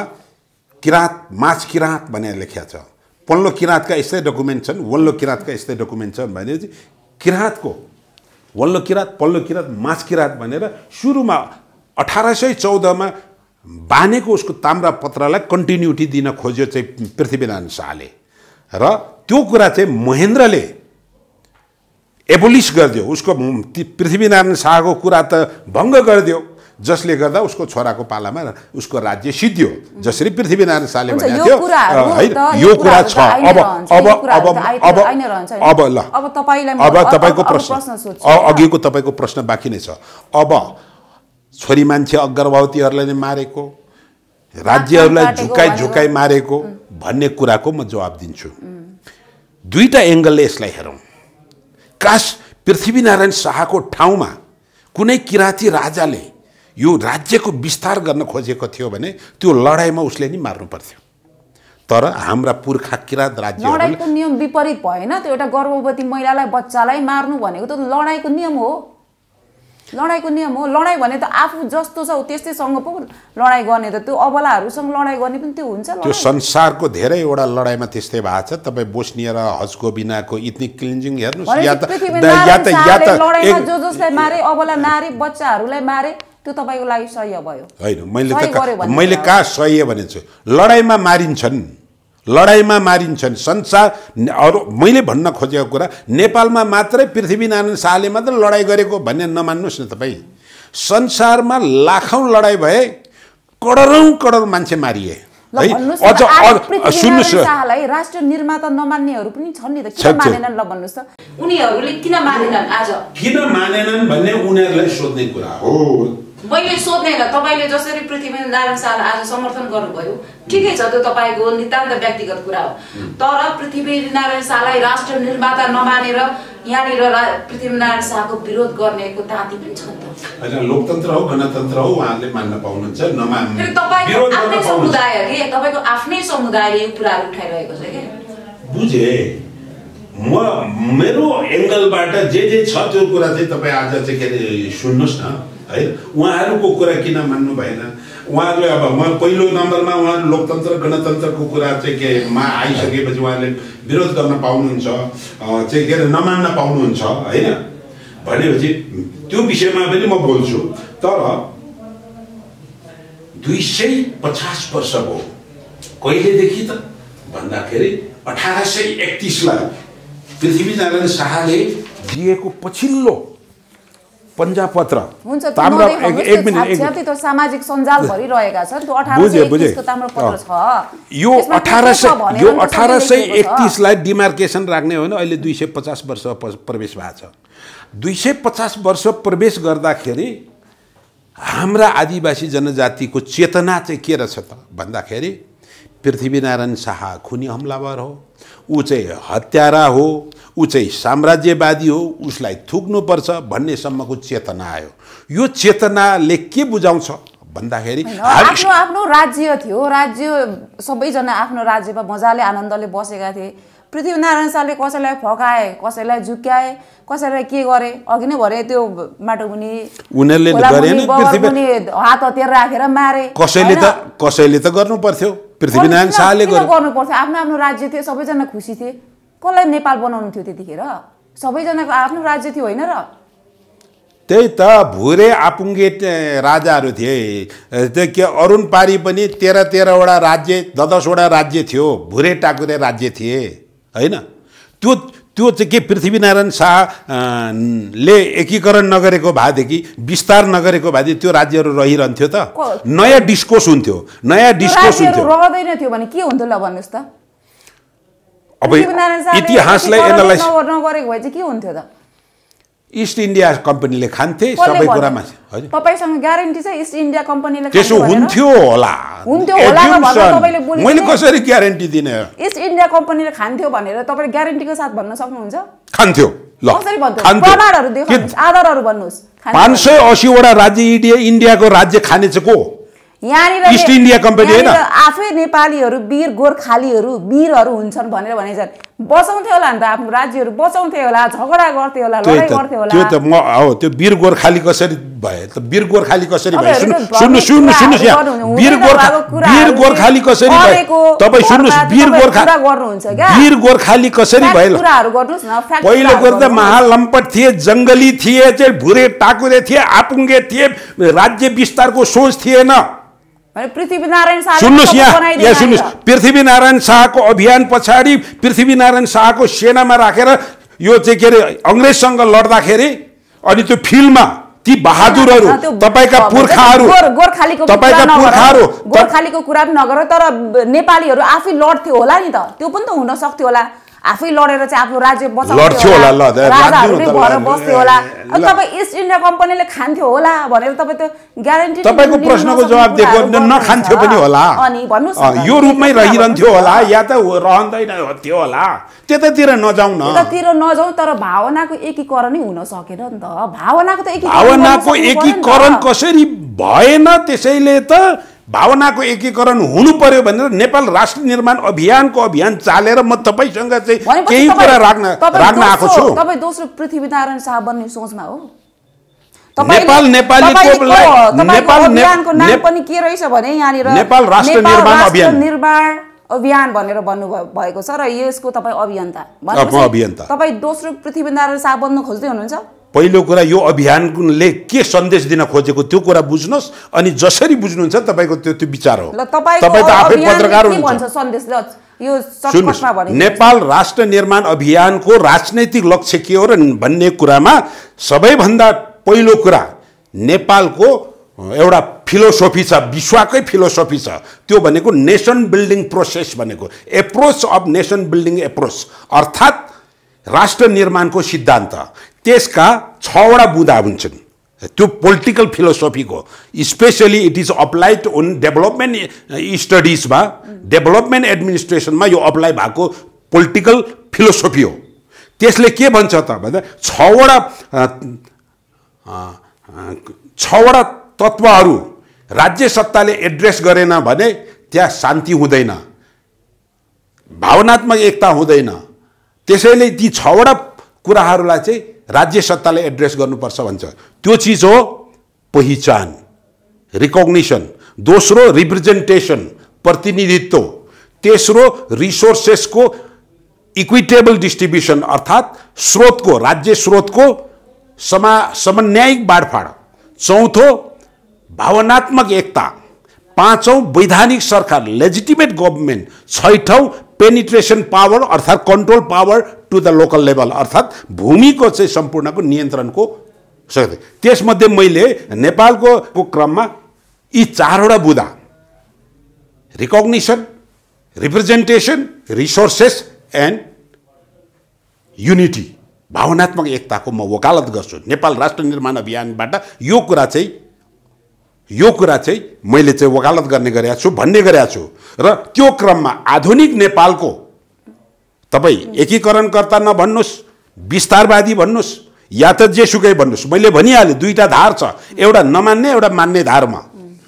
किराँत माछ किराँत भनेर लेखिया छ पल्लो किराँतका यस्तै डकुमेन्ट छन् वल्लो किराँतका यस्तै डकुमेन्ट छन् भनेपछि किराँतको वल्लो किराँत पल्लो किराँत माछ किराँत भनेर सुरुमा अठार सय चौधमा बानेको उसको ताम्रा पत्रलाई कन्टिन्युटी दिन खोज्यो चाहिँ पृथ्वीनारायण शाहले र त्यो कुरा चाहिँ महेन्द्रले एबोलिस गरिदियो उसको पृथ्वीनारायण शाहको कुरा त भङ्ग गरिदियो जसले गर्दा उसको छोराको पालामा उसको राज्य सिद्धियो जसरी पृथ्वीनारायण शाहले भनेको थियो होइन यो कुरा छ अब अब अब अब अब ल अब तपाईँको प्रश्न अघिको तपाईँको प्रश्न बाँकी नै छ अब छोरी मान्छे अग्रभावतीहरूलाई नै मारेको राज्यहरूलाई झुकाइ झुकाइ मारेको भन्ने कुराको म जवाब दिन्छु दुईवटा एङ्गलले यसलाई हेरौँ कास पृथ्वीनारायण शाहको ठाउँमा कुनै किराँती राजाले यो राज्यको विस्तार गर्न खोजेको थियो भने त्यो लडाइँमा उसले नि मार्नु पर्थ्यो तर हाम्रा पुर्खा किराँत राज्य लडाइँको नियम विपरीत भएन त्यो एउटा गर्भवती महिलालाई बच्चालाई मार्नु भनेको त लडाइँको नियम हो लडाइँको नियम हो लडाइँ भने त आफू जस्तो छ त्यस्तैसँग पो लडाइँ गर्ने त त्यो अबलाहरूसँग लडाइँ गर्ने पनि त्यो हुन्छ त्यो संसारको धेरैवटा लडाइँमा त्यस्तै भएको छ तपाईँ बोस्निया र हजको बिनाको इतनी क्लिन्जिङ हेर्नुहोस् जो जसलाई मारे अबला नारे बच्चाहरूलाई मारे त्यो तपाईँको लागि सह्य भयो होइन मैले मैले कहाँ सह्य भनेको छु लडाइँमा मारिन्छन् लडाइँमा मारिन्छन् संसार अरू मैले भन्न खोजेको कुरा नेपालमा मात्रै पृथ्वीनारायण शाहले मात्र लडाइँ गरेको भन्ने नमान्नुहोस् न तपाईँ संसारमा लाखौँ लडाइँ भए करोडौँ करोड मान्छे मारिए है अझ सुन्नुहोस् राष्ट्र निर्माता नमान्नेहरू पनि छन् नि त किन मानेनन् ल भन्नुहोस् त उनीहरूले किन मानेनन् आज किन मानेनन् भन्ने उनीहरूलाई सोध्ने कुरा हो मैले सोध्ने होइन तपाईँले जसरी पृथ्वी नारायण शाहलाई आज समर्थन गर्नुभयो ठिकै छ त्यो तपाईँको नितान्त व्यक्तिगत कुरा हो तर पृथ्वी नारायण शाहलाई राष्ट्र निर्माता नमानेर यहाँनिर पृथ्वीनारायण शाहको विरोध गर्नेको ताती पनि छ त लोकतन्त्र हो गणतन्त्र हो उहाँले मान्न पाउनुहुन्छ तपाईँको आफ्नै समुदाय कि तपाईँको आफ्नै समुदायले यो कुराहरू उठाइरहेको छ कि बुझे म मेरो एङ्गलबाट जे जे छ त्यो कुरा चाहिँ तपाईँ आज चाहिँ के अरे सुन्नुहोस् न है उहाँहरूको कुरा किन मान्नु भएन उहाँहरूले अब उहाँ पहिलो नम्बरमा उहाँहरू लोकतन्त्र गणतन्त्रको कुरा चाहिँ के मा आइसकेपछि उहाँले विरोध गर्न पाउनुहुन्छ चाहिँ के अरे नमान्न पाउनुहुन्छ होइन भनेपछि त्यो विषयमा पनि म बोल्छु तर दुई सय पचास वर्ष भयो कहिलेदेखि त भन्दाखेरि अठार सय एकतिसलाई पृथ्वीनारायण शाहले दिएको पछिल्लो पत्र ताम्रा एक मिनट सामाजिक सञ्जाल भरिरहेका छन् अठार यो अठार सय यो अठार सय एकतिसलाई डिमार्केसन राख्ने होइन अहिले दुई सय पचास वर्ष प्रवेश भएको छ दुई सय पचास वर्ष प्रवेश गर्दाखेरि हाम्रा आदिवासी जनजातिको चेतना चाहिँ के रहेछ त भन्दाखेरि पृथ्वीनारायण शाह खुनी हमलावर हो ऊ चाहिँ हत्यारा हो ऊ चाहिँ साम्राज्यवादी हो उसलाई थुक्नुपर्छ भन्ने सम्मको चेतना आयो यो चेतनाले के बुझाउँछ भन्दाखेरि आफ्नो आफ्नो राज्य थियो राज्य सबैजना आफ्नो राज्यमा मजाले आनन्दले बसेका थिए पृथ्वीनारायण शाहले कसैलाई फकाए कसैलाई झुक्याए कसैलाई के गरे अघि नै भरे त्यो माटो मुनि उनीहरूले हात हतियार राखेर मारे कसैले त कसैले त गर्नु पर्थ्यो पृथ्वीनारायण शाहले गर्नु पर्थ्यो आफ्नो आफ्नो राज्य थियो सबैजना खुसी थिए कसलाई नेपाल बनाउनु थियो त्यतिखेर सबैजनाको आफ्नो राज्य थियो होइन र त्यही त भुरे आपुङ्गे राजाहरू थिए त्यो के अरुण पारी पनि तेह्र तेह्रवटा राज्य दसवटा राज्य थियो भुरे टाकुरे राज्य थिए होइन त्यो त्यो चाहिँ के पृथ्वीनारायण शाह ले एकीकरण नगरेको भएदेखि विस्तार नगरेको भएदेखि त्यो राज्यहरू रहिरहन्थ्यो त नयाँ डिस्कोस हुन्थ्यो नयाँ डिस्कोस हुन्थ्यो रहँदैन थियो भने के हुन्थ्यो ल भन्नुहोस् त अब इतिहासलाई एनालाइज नगरेको भए चाहिँ के हुन्थ्यो त इस्ट इन्डिया कम्पनीले खान्थे सबै कुरामा तपाईँसँग ग्यारेन्टी छ इस्ट इन्डिया कम्पनीले त्यसो हुन्थ्यो होला मैले कसरी ग्यारेन्टी दिने इस्ट इन्डिया कम्पनीले खान्थ्यो भनेर तपाईँले ग्यारेन्टीको साथ भन्न सक्नुहुन्छ खान्थ्यो ल आधारहरू भन्नुहोस् पाँच सय असीवटा राज्य इन्डियाको राज्य खाने चाहिँ को यहाँनिर इस्ट इन्डिया कम्पनी होइन आफै नेपालीहरू वीर गोर्खालीहरू वीरहरू हुन्छन् भनेर भनेछन् बचाउँथ्यो होला नि त आफ्नो राज्यहरू बचाउँथ्यो होला झगडा गर्थ्यो होला लडाइँ गर्थ्यो होला त्यो त म हो त्यो वीर गोर्खाली कसरी भए त वीर गोर्खाली कसरी भए सुन्नु सुन्नु सुन्नु यहाँ वीर गोर्खा वीर गोर्खाली कसरी भए तपाई सुन्नु वीर गोर्खा वीर गोर्खाली कसरी भए पहिलो कुरा त महालम्पट थिए जंगली थिए चाहिँ भुरे टाकुरे थिए आपुङ्गे थिए राज्य विस्तारको सोच थिएन सुन्नुहोस् यहाँ यहाँ सुन्नुहोस् पृथ्वीनारायण शाहको अभियान पछाडि पृथ्वीनारायण शाहको सेनामा राखेर यो चाहिँ के अरे अङ्ग्रेजसँग लड्दाखेरि अनि त्यो फिल्डमा ती बहादुरहरू तपाईँका पुर्खाहरू तपाईँका पुर्खाहरू गोर्खालीको कुरा पनि नगर तर नेपालीहरू आफै लड्थ्यो होला नि त त्यो पनि त हुन सक्थ्यो होला आफै लडेर चाहिँ आफ्नो राज्य बचाउँथ्यो होला राजाहरूले भएर बस्थ्यो होला अनि तपाईँ इस्ट इन्डिया कम्पनीले खान्थ्यो होला भनेर तपाईँ त्यो ग्यारेन्टी तपाईँको प्रश्नको जवाब दिएको नखान्थ्यो पनि होला अनि भन्नुहोस् यो रूपमै रहिरहन्थ्यो होला या त रहँदैन थियो होला त्यतातिर नजाउँ न त्यतातिर नजाउँ तर भावनाको एकीकरण हुन सकेन नि त भावनाको त भावनाको एकीकरण कसरी भएन त्यसैले त भावनाको एकीकरण हुनु पर्यो भनेर नेपाल राष्ट्र निर्माण अभियानको अभियान चालेर म तपाईँसँग चाहिँ केही कुरा राख्न राख्न आएको छु तपाईँ दोस्रो पृथ्वीनारायण शाह बन्ने सोचमा हो नेपाल पनि के रहेछ भने यहाँनिर नेपाल राष्ट्र निर्माण अभियान निर्माण अभियान भनेर भन्नु भएको छ र यसको तपाईँ अभियन्ता तपाईँ दोस्रो पृथ्वीनारायण शाह बन्न खोज्दै हुनुहुन्छ पहिलो कुरा यो अभियानले के सन्देश दिन खोजेको त्यो कुरा बुझ्नुहोस् अनि जसरी बुझ्नुहुन्छ तपाईँको त्यो त्यो विचार हो तपाईँ त आफै पत्रकार हुनुहुन्छ नेपाल राष्ट्र निर्माण अभियानको राजनैतिक लक्ष्य के हो र भन्ने कुरामा सबैभन्दा पहिलो कुरा नेपालको एउटा फिलोसोफी छ विश्वकै फिलोसोफी छ त्यो भनेको नेसन बिल्डिङ प्रोसेस भनेको approach of nation building approach अर्थात् राष्ट्र निर्माणको सिद्धान्त त्यसका छवटा बुदा हुन्छन् त्यो पोलिटिकल फिलोसफीको specially it is applied on development स्टडिजमा डेभलपमेन्ट एडमिनिस्ट्रेसनमा यो अप्लाई भएको पोलिटिकल फिलोसफी हो त्यसले के भन्छ त भन्दा छवटा uh, uh, छवटा तत्त्वहरू राज्य सत्ताले एड्रेस गरेन भने त्यहाँ शान्ति हुँदैन भावनात्मक एकता हुँदैन त्यसैले ती छवटा कुराहरूलाई चाहिँ राज्य सत्ताले एड्रेस गर्नुपर्छ भन्छ त्यो चिज हो पहिचान रिकग्निसन दोस्रो रिप्रेजेन्टेसन प्रतिनिधित्व तेस्रो रिसोर्सेसको इक्विटेबल डिस्ट्रिब्युसन अर्थात् स्रोतको राज्य स्रोतको समा समन्यायिक बाँडफाँड चौथो भावनात्मक एकता पाँचौँ वैधानिक सरकार लेजिटिमेट गभर्मेन्ट छैठौँ पेनिट्रेसन पावर अर्थात् control power to the local level अर्थात् भूमिको चाहिँ सम्पूर्णको नियन्त्रणको सक्दै त्यसमध्ये मैले नेपालको क्रममा यी चारवटा बुदा recognition representation resources and unity भावनात्मक एकताको म वकालत गर्छु नेपाल राष्ट्र निर्माण अभियानबाट यो कुरा चाहिँ यो कुरा चाहिँ मैले चाहिँ वकालत गर्ने गरेका छु भन्ने गरेका छु र त्यो क्रममा आधुनिक नेपालको तपाईँ एकीकरणकर्ता नभन्नुहोस् विस्तारवादी भन्नुहोस् या त जेसुकै भन्नुहोस् मैले भनिहालेँ दुईवटा धार छ एउटा नमान्ने एउटा मान्ने धारमा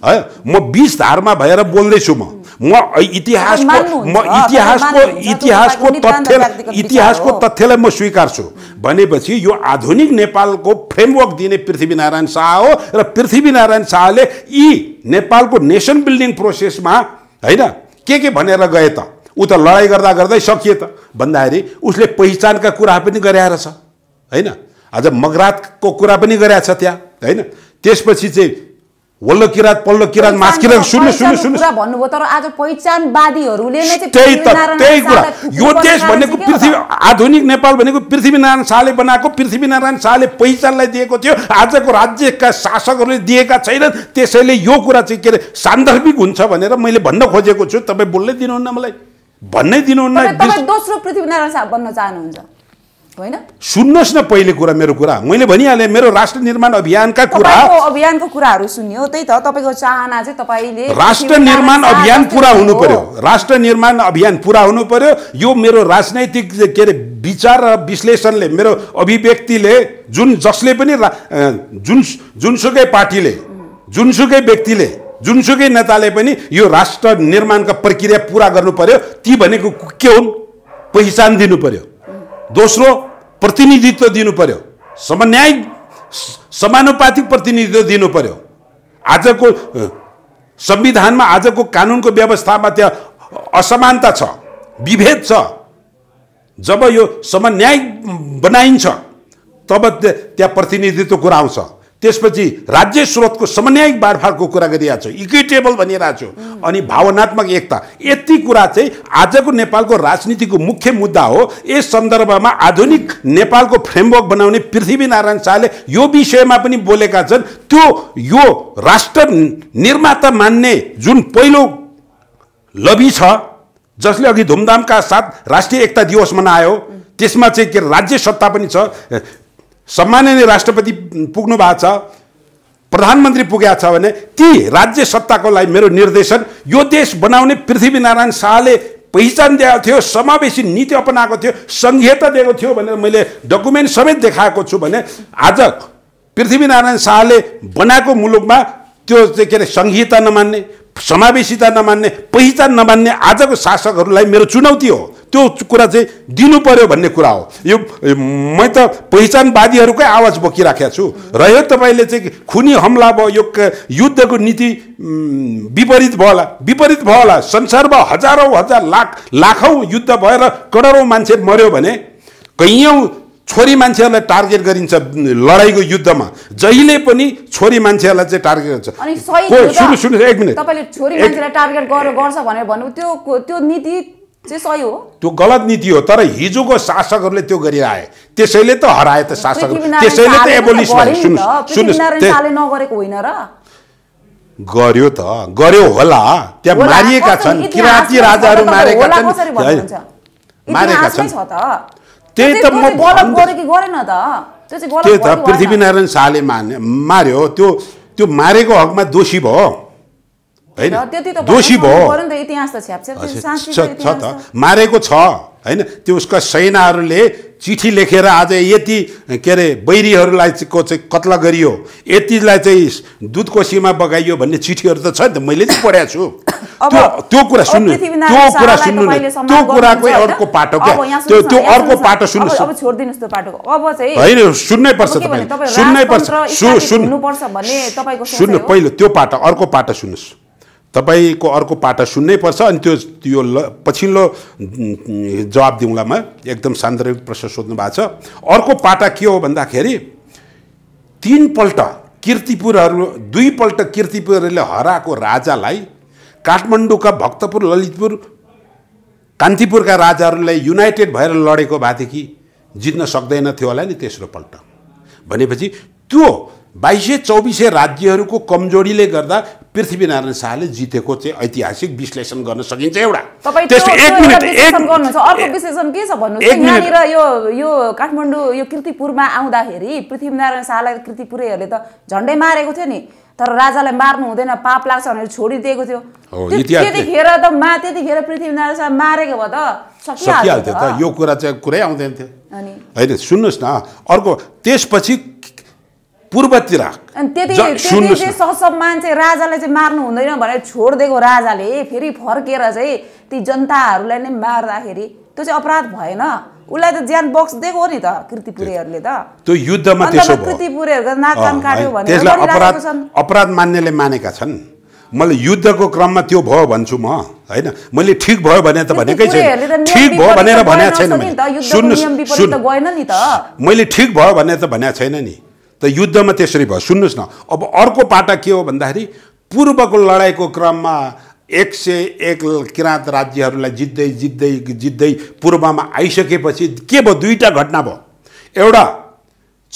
है म बिच धारमा भएर बोल्दैछु म म इतिहासको म इतिहासको इतिहासको तथ्य इतिहासको तथ्यलाई म स्वीकार्छु भनेपछि यो आधुनिक नेपालको फ्रेमवर्क दिने पृथ्वीनारायण शाह हो र पृथ्वीनारायण शाहले यी नेपालको नेसन बिल्डिङ प्रोसेसमा होइन के के भनेर गए त ऊ त लडाइँ गर्दा गर्दै सकिए त भन्दाखेरि उसले पहिचानका कुरा पनि गराएर छ होइन आज मगरातको कुरा पनि गराएको छ त्यहाँ होइन त्यसपछि चाहिँ वल्लो किराँत पल्लो किराँत मास किराँत सुन्नु सुन्नु सुन्नु भन्नुभयो तर आज पहिचानवादीहरूले त्यही त त्यही कुरा यो देश भनेको पृथ्वी आधुनिक नेपाल भनेको पृथ्वीनारायण शाहले बनाएको पृथ्वीनारायण शाहले पहिचानलाई दिएको थियो आजको राज्यका शासकहरूले दिएका छैनन् त्यसैले यो कुरा चाहिँ के अरे सान्दर्भिक हुन्छ भनेर मैले भन्न खोजेको छु तपाईँ बोल्दै दिनुहुन्न मलाई भन्नै दिनुहुन्न दोस्रो पृथ्वीनारायण शाह बन्न चाहनुहुन्छ होइन सुन्नुहोस् न पहिले कुरा मेरो कुरा मैले भनिहालेँ मेरो राष्ट्र निर्माण अभियानका कुरा अभियानको कुराहरू सुन्यो त्यही त तपाईँको चाहना चाहिँ तपाईँले राष्ट्र निर्माण अभियान पुरा हुनु पर्यो राष्ट्र निर्माण अभियान पुरा हुनु पर्यो यो मेरो राजनैतिक के अरे विचार र विश्लेषणले मेरो अभिव्यक्तिले जुन जसले पनि जुन जुनसुकै पार्टीले जुनसुकै व्यक्तिले जुनसुकै नेताले पनि यो राष्ट्र निर्माणका प्रक्रिया पुरा गर्नु पर्यो ती भनेको के हुन् पहिचान दिनु पर्यो दोस्रो प्रतिनिधित्व दिनु पर्यो समन्याय समानुपातिक प्रतिनिधित्व दिनु पर्यो आजको संविधानमा आजको कानुनको व्यवस्थामा त्यहाँ असमानता छ विभेद छ जब यो समन्याय बनाइन्छ तब त्यहाँ प्रतिनिधित्व कुरा आउँछ त्यसपछि राज्य स्रोतको समन्यायिक बाँडफाँडको कुरा गरिरहेको छु इक्विटेबल भनिरहेको छु अनि भावनात्मक एकता यति कुरा चाहिँ आजको नेपालको राजनीतिको मुख्य मुद्दा हो यस सन्दर्भमा आधुनिक नेपालको फ्रेमवर्क बनाउने पृथ्वीनारायण शाहले यो विषयमा पनि बोलेका छन् त्यो यो राष्ट्र निर्माता मान्ने जुन पहिलो लबी छ जसले अघि धुमधामका साथ राष्ट्रिय एकता दिवस मनायो त्यसमा चाहिँ के राज्य सत्ता पनि छ सम्माननीय राष्ट्रपति पुग्नु भएको छ प्रधानमन्त्री पुगेको छ भने ती राज्य सत्ताको लागि मेरो निर्देशन यो देश बनाउने पृथ्वीनारायण शाहले पहिचान दिएको थियो समावेशी नीति अपनाएको थियो सङ्घीयता दिएको थियो भनेर मैले डकुमेन्ट समेत देखाएको छु भने आज पृथ्वीनारायण शाहले बनाएको मुलुकमा त्यो चाहिँ के अरे सङ्घीयता नमान्ने समावेशिता नमान्ने पहिचान नमान्ने आजको शासकहरूलाई मेरो चुनौती हो त्यो कुरा चाहिँ दिनु पर्यो भन्ने कुरा हो यो मै त पहिचानवादीहरूकै आवाज बोकिराखेको छु र यो तपाईँले चाहिँ खुनी हमला भयो यो युद्धको नीति विपरीत भयो होला विपरीत भयो होला संसारमा हजारौँ हजार लाख लाखौँ युद्ध भएर करोडौँ मान्छे मर्यो भने कैयौँ छोरी मान्छेहरूलाई टार्गेट गरिन्छ लडाइँको युद्धमा जहिले पनि छोरी मान्छेहरूलाई चाहिँ टार्गेट गर्छ सुन्नु सुन्नु एक मिनट तपाईँले छोरी मान्छेलाई टार्गेट गर्छ भनेर भन्नु त्यो त्यो नीति चाहिँ सही हो त्यो गलत नीति हो तर हिजोको शासकहरूले त्यो गरिरहे त्यसैले त हराए त शासक त्यसैले त एबोलिस नगरेको होइन र गर्यो त गर्यो होला त्यहाँ मारिएका छन् किराँती राजाहरू मारेका छन् मारेका छन् त्यही त त्यही त पृथ्वीनारायण शाहले मार्यो त्यो त्यो मारेको हकमा दोषी भयो होइन दोषी भयो छ त मारेको छ होइन त्यो उसका सेनाहरूले चिठी लेखेर आज यति के अरे बैरीहरूलाई को चाहिँ कत्ला गरियो यतिलाई चाहिँ दुधको सीमा बगाइयो भन्ने चिठीहरू त छ नि त मैले चाहिँ पढाएको छु त्यो कुरा सुन्नु त्यो कुरा सुन्नु त्यो कुराको अर्को पाटो क्या त्यो त्यो अर्को पाटो सुन्नु होइन सुन्नै पर्छ तपाईँ सुन्नै पर्छ सुन्नु सुन्नु पहिलो त्यो पाटो अर्को पाटो सुन्नुहोस् तपाईँको अर्को पाटा सुन्नै पर्छ अनि त्यो यो ल पछिल्लो जवाब दिउँला म एकदम सान्दर्भिक प्रश्न सोध्नु भएको छ अर्को पाटा के हो भन्दाखेरि तिनपल्ट किर्तिपुरहरू दुईपल्ट किर्तिपुरहरूले हराएको राजालाई काठमाडौँका भक्तपुर ललितपुर कान्तिपुरका राजाहरूलाई युनाइटेड भएर लडेको भएदेखि जित्न सक्दैन थियो होला नि तेस्रोपल्ट भनेपछि त्यो बाइसै चौबिसै राज्यहरूको कमजोरीले गर्दा पृथ्वीनारायण शाहले जितेको चाहिँ ऐतिहासिक विश्लेषण गर्न सकिन्छ एउटा यो यो काठमाडौँ यो किर्तिपुरमा आउँदाखेरि पृथ्वीनारायण शाहलाई किर्तिपुरेहरूले त झन्डै मारेको थियो नि तर राजालाई मार्नु हुँदैन पाप लाग्छ भनेर छोडिदिएको थियो त्यतिखेर त मा त्यतिखेर पृथ्वीनारायण शाह मारेको भए त सकिहाल्थ्यो त यो कुरा चाहिँ कुरै आउँदैन थियो होइन सुन्नुहोस् न अर्को त्यसपछि पूर्वतिर सहसम्मान चाहिँ राजालाई चाहिँ मार्नु हुँदैन भनेर छोडिदिएको राजाले फेरि फर्केर चाहिँ ती जनताहरूलाई नै मार्दाखेरि त्यो चाहिँ अपराध भएन उसलाई त ज्यान बक्स दिएको हो नि त कृतिपुरेहरूले त त्यो युद्धमा त्यसो कृतिपुरेहरूको नाकान काट्यो भने अपराध मान्नेले मानेका छन् मैले युद्धको क्रममा त्यो भयो भन्छु म होइन मैले ठिक भयो भने त भनेकै छैन ठिक भयो भनेर भनेको छैन मैले सुन्नु मैले ठिक भयो भने त भनेको छैन नि त युद्धमा त्यसरी भयो सुन्नुहोस् न अब अर्को पाटा के हो भन्दाखेरि पूर्वको लडाइँको क्रममा एक सय एक किराँत राज्यहरूलाई जित्दै जित्दै जित्दै पूर्वमा आइसकेपछि के भयो दुईवटा घटना भयो एउटा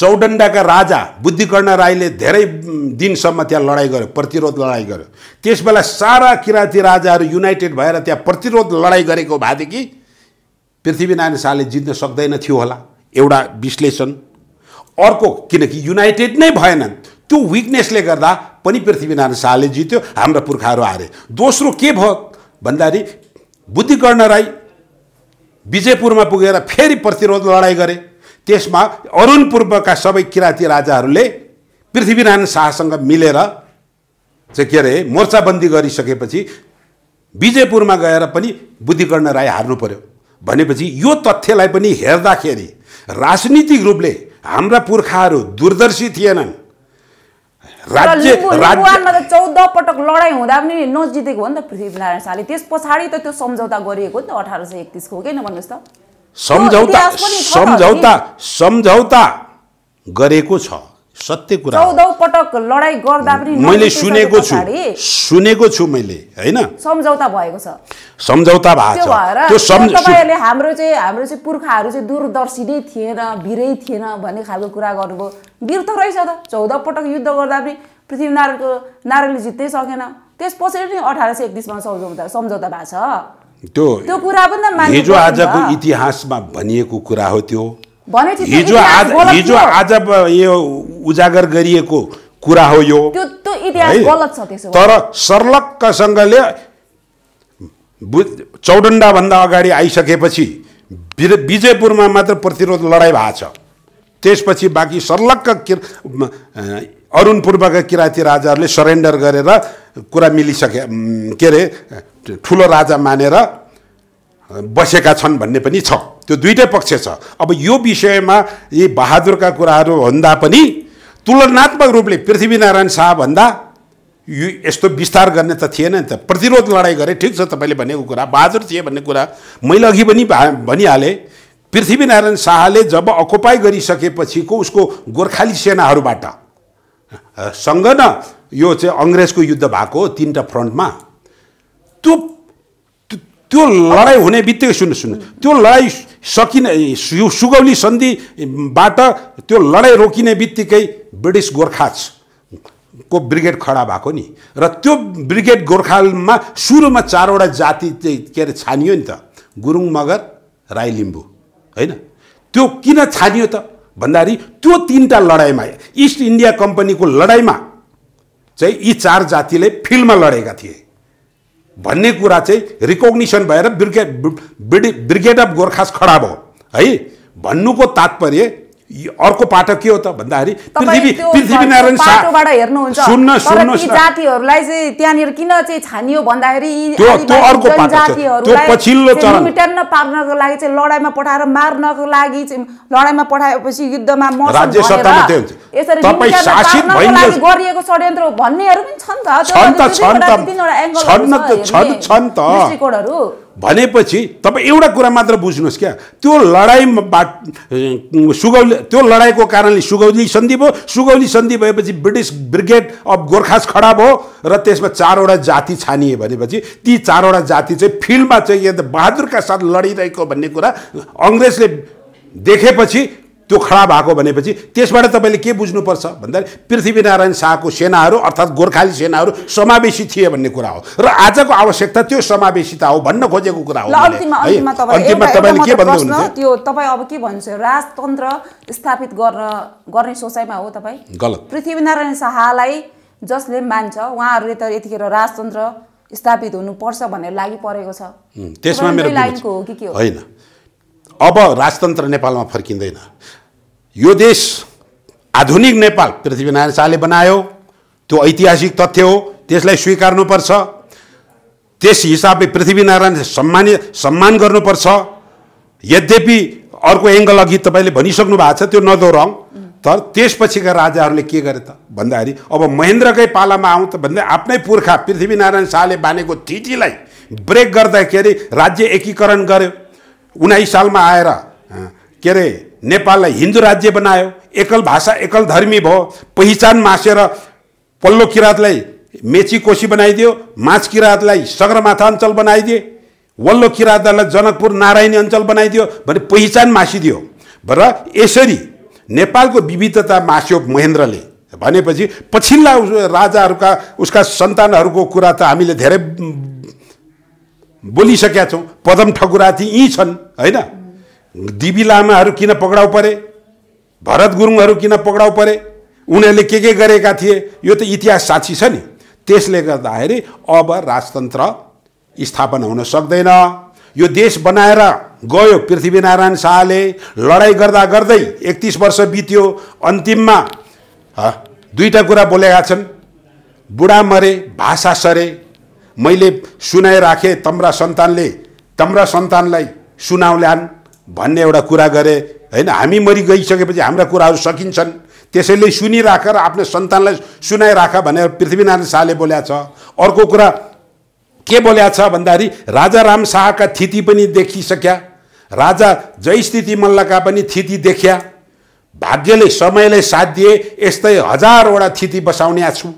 चौडन्डाका राजा बुद्धिकर्ण राईले धेरै दिनसम्म त्यहाँ लडाइँ गर्यो प्रतिरोध लडाइँ गर्यो त्यसबेला सारा किराँती राजाहरू युनाइटेड भएर त्यहाँ प्रतिरोध लडाइँ गरेको भएदेखि पृथ्वीनारायण शाहले जित्न सक्दैन थियो होला एउटा विश्लेषण अर्को किनकि युनाइटेड नै भएनन् त्यो विकनेसले गर्दा पनि पृथ्वीनारायण शाहले जित्यो हाम्रा पुर्खाहरू हारे दोस्रो के भयो भन्दाखेरि बुद्धिकर्ण राई विजयपुरमा पुगेर फेरि प्रतिरोध लडाइँ गरे त्यसमा अरुण पूर्वका सबै किराँती राजाहरूले पृथ्वीनारायण शाहसँग मिलेर चाहिँ के अरे मोर्चाबन्दी गरिसकेपछि विजयपुरमा गएर पनि बुद्धिकर्ण राई हार्नु पर्यो भनेपछि यो तथ्यलाई पनि हेर्दाखेरि राजनीतिक रूपले हाम्रा पुर्खाहरू दूरदर्शी थिएनन् राज्य राज्यमा त चौध पटक लडाइँ हुँदा पनि नजितेको हो नि त पृथ्वीनारायण शाहले त्यस पछाडि त त्यो सम्झौता गरिएको नि त अठार सय एकतिसको हो न भन्नुहोस् त सम्झौता सम्झौता सम्झौता गरेको छ सत्य कुरा चौधौँ पटक लडाइँ गर्दा पनि मैले सुनेको छु सुनेको छु मैले होइन सम्झौता भएको छ सम्झौता भएको छ त्यो तपाईँहरूले हाम्रो चाहिँ हाम्रो चाहिँ पुर्खाहरू चाहिँ दूरदर्शी नै थिएन भिरै थिएन भन्ने खालको कुरा गर्नुभयो वीर त रहेछ त चौध पटक युद्ध गर्दा पनि पृथ्वीनारायणको नारायणले जित्दै सकेन त्यस पछाडि नै अठार सय एकतिसमा सम्झौता सम्झौता भएको छ त्यो त्यो कुरा पनि त हिजो आजको इतिहासमा भनिएको कुरा हो त्यो हिजो आज हिजो आज यो उजागर गरिएको कुरा हो यो तर सर्लक्कसँगले चौडन्डाभन्दा अगाडि आइसकेपछि विजयपुरमा मात्र प्रतिरोध लडाइँ भएको छ त्यसपछि बाँकी सर्लक्क किर अरुण पूर्वका किराँती राजाहरूले सरेन्डर गरेर कुरा मिलिसके के अरे ठुलो राजा मानेर बसेका छन् भन्ने पनि छ त्यो दुइटै पक्ष छ अब यो विषयमा यी बहादुरका कुराहरू भन्दा पनि तुलनात्मक रूपले पृथ्वीनारायण शाहभन्दा यो यस्तो विस्तार गर्ने त थिएन नि त प्रतिरोध लडाइँ गरेँ ठिक छ तपाईँले भनेको कुरा बहादुर थिए भन्ने कुरा मैले अघि पनि भनिहालेँ पृथ्वीनारायण शाहले जब अकुपाई गरिसकेपछिको उसको गोर्खाली सेनाहरूबाट सँग न यो चाहिँ अङ्ग्रेजको युद्ध भएको तिनवटा फ्रन्टमा त्यो त्यो लडाइँ हुने बित्तिकै सुन्नु सुन्नु त्यो लडाइँ सकिने सुगौली सन्धिबाट त्यो लडाइँ रोकिने बित्तिकै ब्रिटिस गोर्खाज को ब्रिगेड खडा भएको नि र त्यो ब्रिगेड गोर्खामा सुरुमा चारवटा जाति के अरे छानियो नि त गुरुङ मगर राई लिम्बू होइन त्यो किन छानियो त भन्दाखेरि त्यो तिनवटा लडाइँमा इस्ट इन्डिया कम्पनीको लडाइँमा चाहिँ यी चार जातिले फिल्डमा लडेका थिए भन्ने कुरा चाहिँ रिकग्निसन भएर ब्रिगेड ब्रिगेड अफ गोर्खास खडा भयो है भन्नुको तात्पर्य अर्को पाटो के हो त भन्दाखेरि पृथ्वी पृथ्वीनारायण पाटोबाट हेर्नुहुन्छ सुन्न सुन्नुहोस् जातिहरूलाई चाहिँ त्यहाँनिर किन चाहिँ छानियो भन्दाखेरि अर्को त्यो पछिल्लो चरण पार्नको लागि चाहिँ लडाइँमा पठाएर मार्नको लागि चाहिँ लडाइँमा पठाएपछि युद्धमा राज्य सत्तामा त्यो हुन्छ तपाईँ शासित गरिएको षड्यन्त्र भन्नेहरू पनि छन् त छन् त छन् त छन् त भनेपछि तपाईँ एउटा कुरा मात्र बुझ्नुहोस् क्या त्यो लडाइँ बा सुगौली त्यो लडाइँको कारणले सुगौली सन्धि भयो सुगौली सन्धि भएपछि ब्रिटिस ब्रिगेड अफ गोर्खास खडा भयो र त्यसमा चारवटा जाति छानिए भनेपछि ती चारवटा जाति चाहिँ फिल्डमा चाहिँ बहादुरका साथ लडिरहेको भन्ने कुरा अङ्ग्रेजले देखेपछि त्यो खडा भएको भनेपछि त्यसबाट तपाईँले के बुझ्नुपर्छ भन्दा पृथ्वीनारायण शाहको सेनाहरू अर्थात् गोर्खाली सेनाहरू समावेशी थिए भन्ने कुरा हो र आजको आवश्यकता त्यो समावेशिता हो भन्न खोजेको कुरा हो अन्तिममा तपाईँले के भन्नु त्यो तपाईँ अब के भन्नुहुन्छ राजतन्त्र स्थापित गर्न गर्ने सोचाइमा हो तपाईँ गलत पृथ्वीनारायण शाहलाई जसले मान्छ उहाँहरूले त यतिखेर राजतन्त्र स्थापित हुनुपर्छ भनेर लागि परेको छ त्यसमा मेरो लाइनको हो कि के होइन अब राजतन्त्र नेपालमा फर्किँदैन यो देश आधुनिक नेपाल पृथ्वीनारायण शाहले बनायो त्यो ऐतिहासिक तथ्य हो त्यसलाई स्वीकार्नुपर्छ त्यस हिसाबले पृथ्वीनारायण सम्मानित सम्मान गर्नुपर्छ यद्यपि अर्को एङ्गल अघि तपाईँले भनिसक्नु भएको छ त्यो नदोहोऱ्याउँ तर त्यसपछिका राजाहरूले के गरे त भन्दाखेरि अब महेन्द्रकै पालामा आउँ त भन्दा आफ्नै पुर्खा पृथ्वीनारायण शाहले बानेको थिटीलाई ब्रेक गर्दाखेरि राज्य एकीकरण गर्यो उन्नाइस सालमा आएर के अरे नेपाललाई हिन्दू राज्य बनायो एकल भाषा एकल धर्मी भयो पहिचान मासेर पल्लो किराँतलाई मेची कोसी बनाइदियो माछ किराँतलाई सगरमाथा अञ्चल बनाइदिए वल्लो किराँतलाई जनकपुर नारायणी अञ्चल बनाइदियो भने पहिचान मासिदियो र यसरी नेपालको विविधता मास्यो महेन्द्रले भनेपछि पछिल्ला राजाहरूका उसका सन्तानहरूको कुरा त हामीले धेरै बोलिसकेका छौँ पदम ठकुराथी यी छन् होइन दिबी लामाहरू किन पक्राउ परे भरत गुरुङहरू किन पक्राउ परे उनीहरूले के के गरेका थिए यो त इतिहास साक्षी छ नि त्यसले गर्दाखेरि अब राजतन्त्र स्थापना हुन सक्दैन यो देश बनाएर गयो पृथ्वीनारायण शाहले लडाइँ गर्दा गर्दै एकतिस वर्ष बित्यो अन्तिममा दुईवटा कुरा बोलेका छन् बुढा मरे भाषा सरे मैले सुनाइराखेँ तम्रा सन्तानले तम्रा सन्तानलाई सुनाउल्यान् भन्ने एउटा कुरा गरे होइन हामी मरि गइसकेपछि हाम्रा कुराहरू सकिन्छन् त्यसैले सुनिराख र आफ्नो सन्तानलाई सुनाइराख भनेर पृथ्वीनारायण शाहले बोल्या छ अर्को कुरा के बोल्या छ भन्दाखेरि राजा राम शाहका थिति पनि देखिसक्या राजा जयस्थिति मल्लका पनि थिति देख्या भाग्यले समयले साथ दिए यस्तै हजारवटा थिति बसाउने छु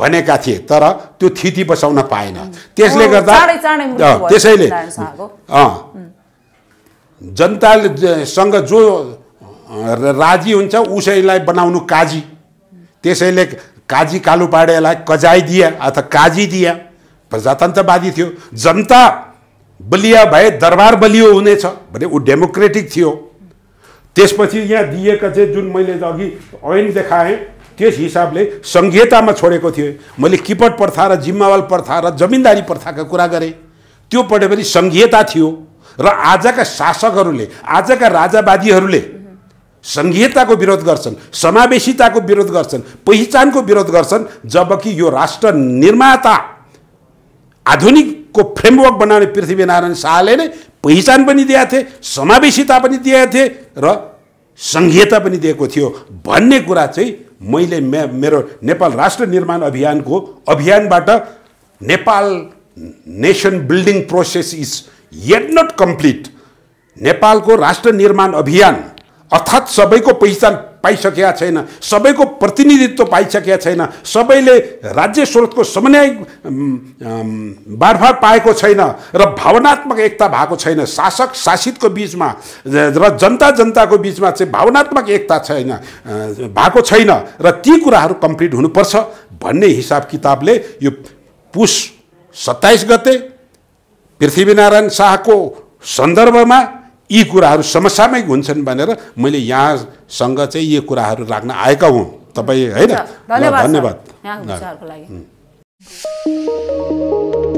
भनेका थिए तर त्यो थिति बसाउन पाएन त्यसले गर्दा त्यसैले जनतासँग जो राजी हुन्छ उसैलाई बनाउनु काजी त्यसैले काजी कालु पाडेलाई दिए अथवा काजी दिया प्रजातन्त्रवादी थियो जनता बलिया भए दरबार बलियो हुनेछ भने ऊ डेमोक्रेटिक थियो त्यसपछि यहाँ दिएका चाहिँ जुन मैले अघि ऐन देखाएँ त्यस हिसाबले सङ्घीयतामा छोडेको थिएँ मैले किपट प्रथा र जिम्मावाल प्रथा र जमिनदारी प्रथाका कुरा गरेँ त्यो पढे पनि सङ्घीयता थियो र आजका शासकहरूले आजका राजावादीहरूले सङ्घीयताको विरोध गर्छन् समावेशिताको विरोध गर्छन् पहिचानको विरोध गर्छन् जबकि यो राष्ट्र निर्माता आधुनिकको फ्रेमवर्क बनाउने पृथ्वीनारायण शाहले नै पहिचान पनि दिएका थिए समावेशिता पनि दिएका थिए र सङ्घीयता पनि दिएको थियो भन्ने कुरा चाहिँ मैले मे मेरो नेपाल राष्ट्र निर्माण अभियानको अभियानबाट Nepal nation building process is yet not complete नेपालको राष्ट्र निर्माण अभियान अर्थात् सबैको पहिचान पाइसकेका छैन सबैको प्रतिनिधित्व पाइसकेका छैन सबैले राज्य स्रोतको समन्वय बारफार पाएको छैन र भावनात्मक एकता भएको छैन शासक शासितको बिचमा र जनता जनताको बिचमा चाहिँ भावनात्मक एकता छैन भएको छैन र ती कुराहरू कम्प्लिट हुनुपर्छ भन्ने हिसाब किताबले यो पुस सत्ताइस गते पृथ्वीनारायण शाहको सन्दर्भमा यी कुराहरू समस्यामै हुन्छन् भनेर मैले यहाँसँग चाहिँ यी कुराहरू राख्न आएका हुँ तपाईँ होइन धन्यवाद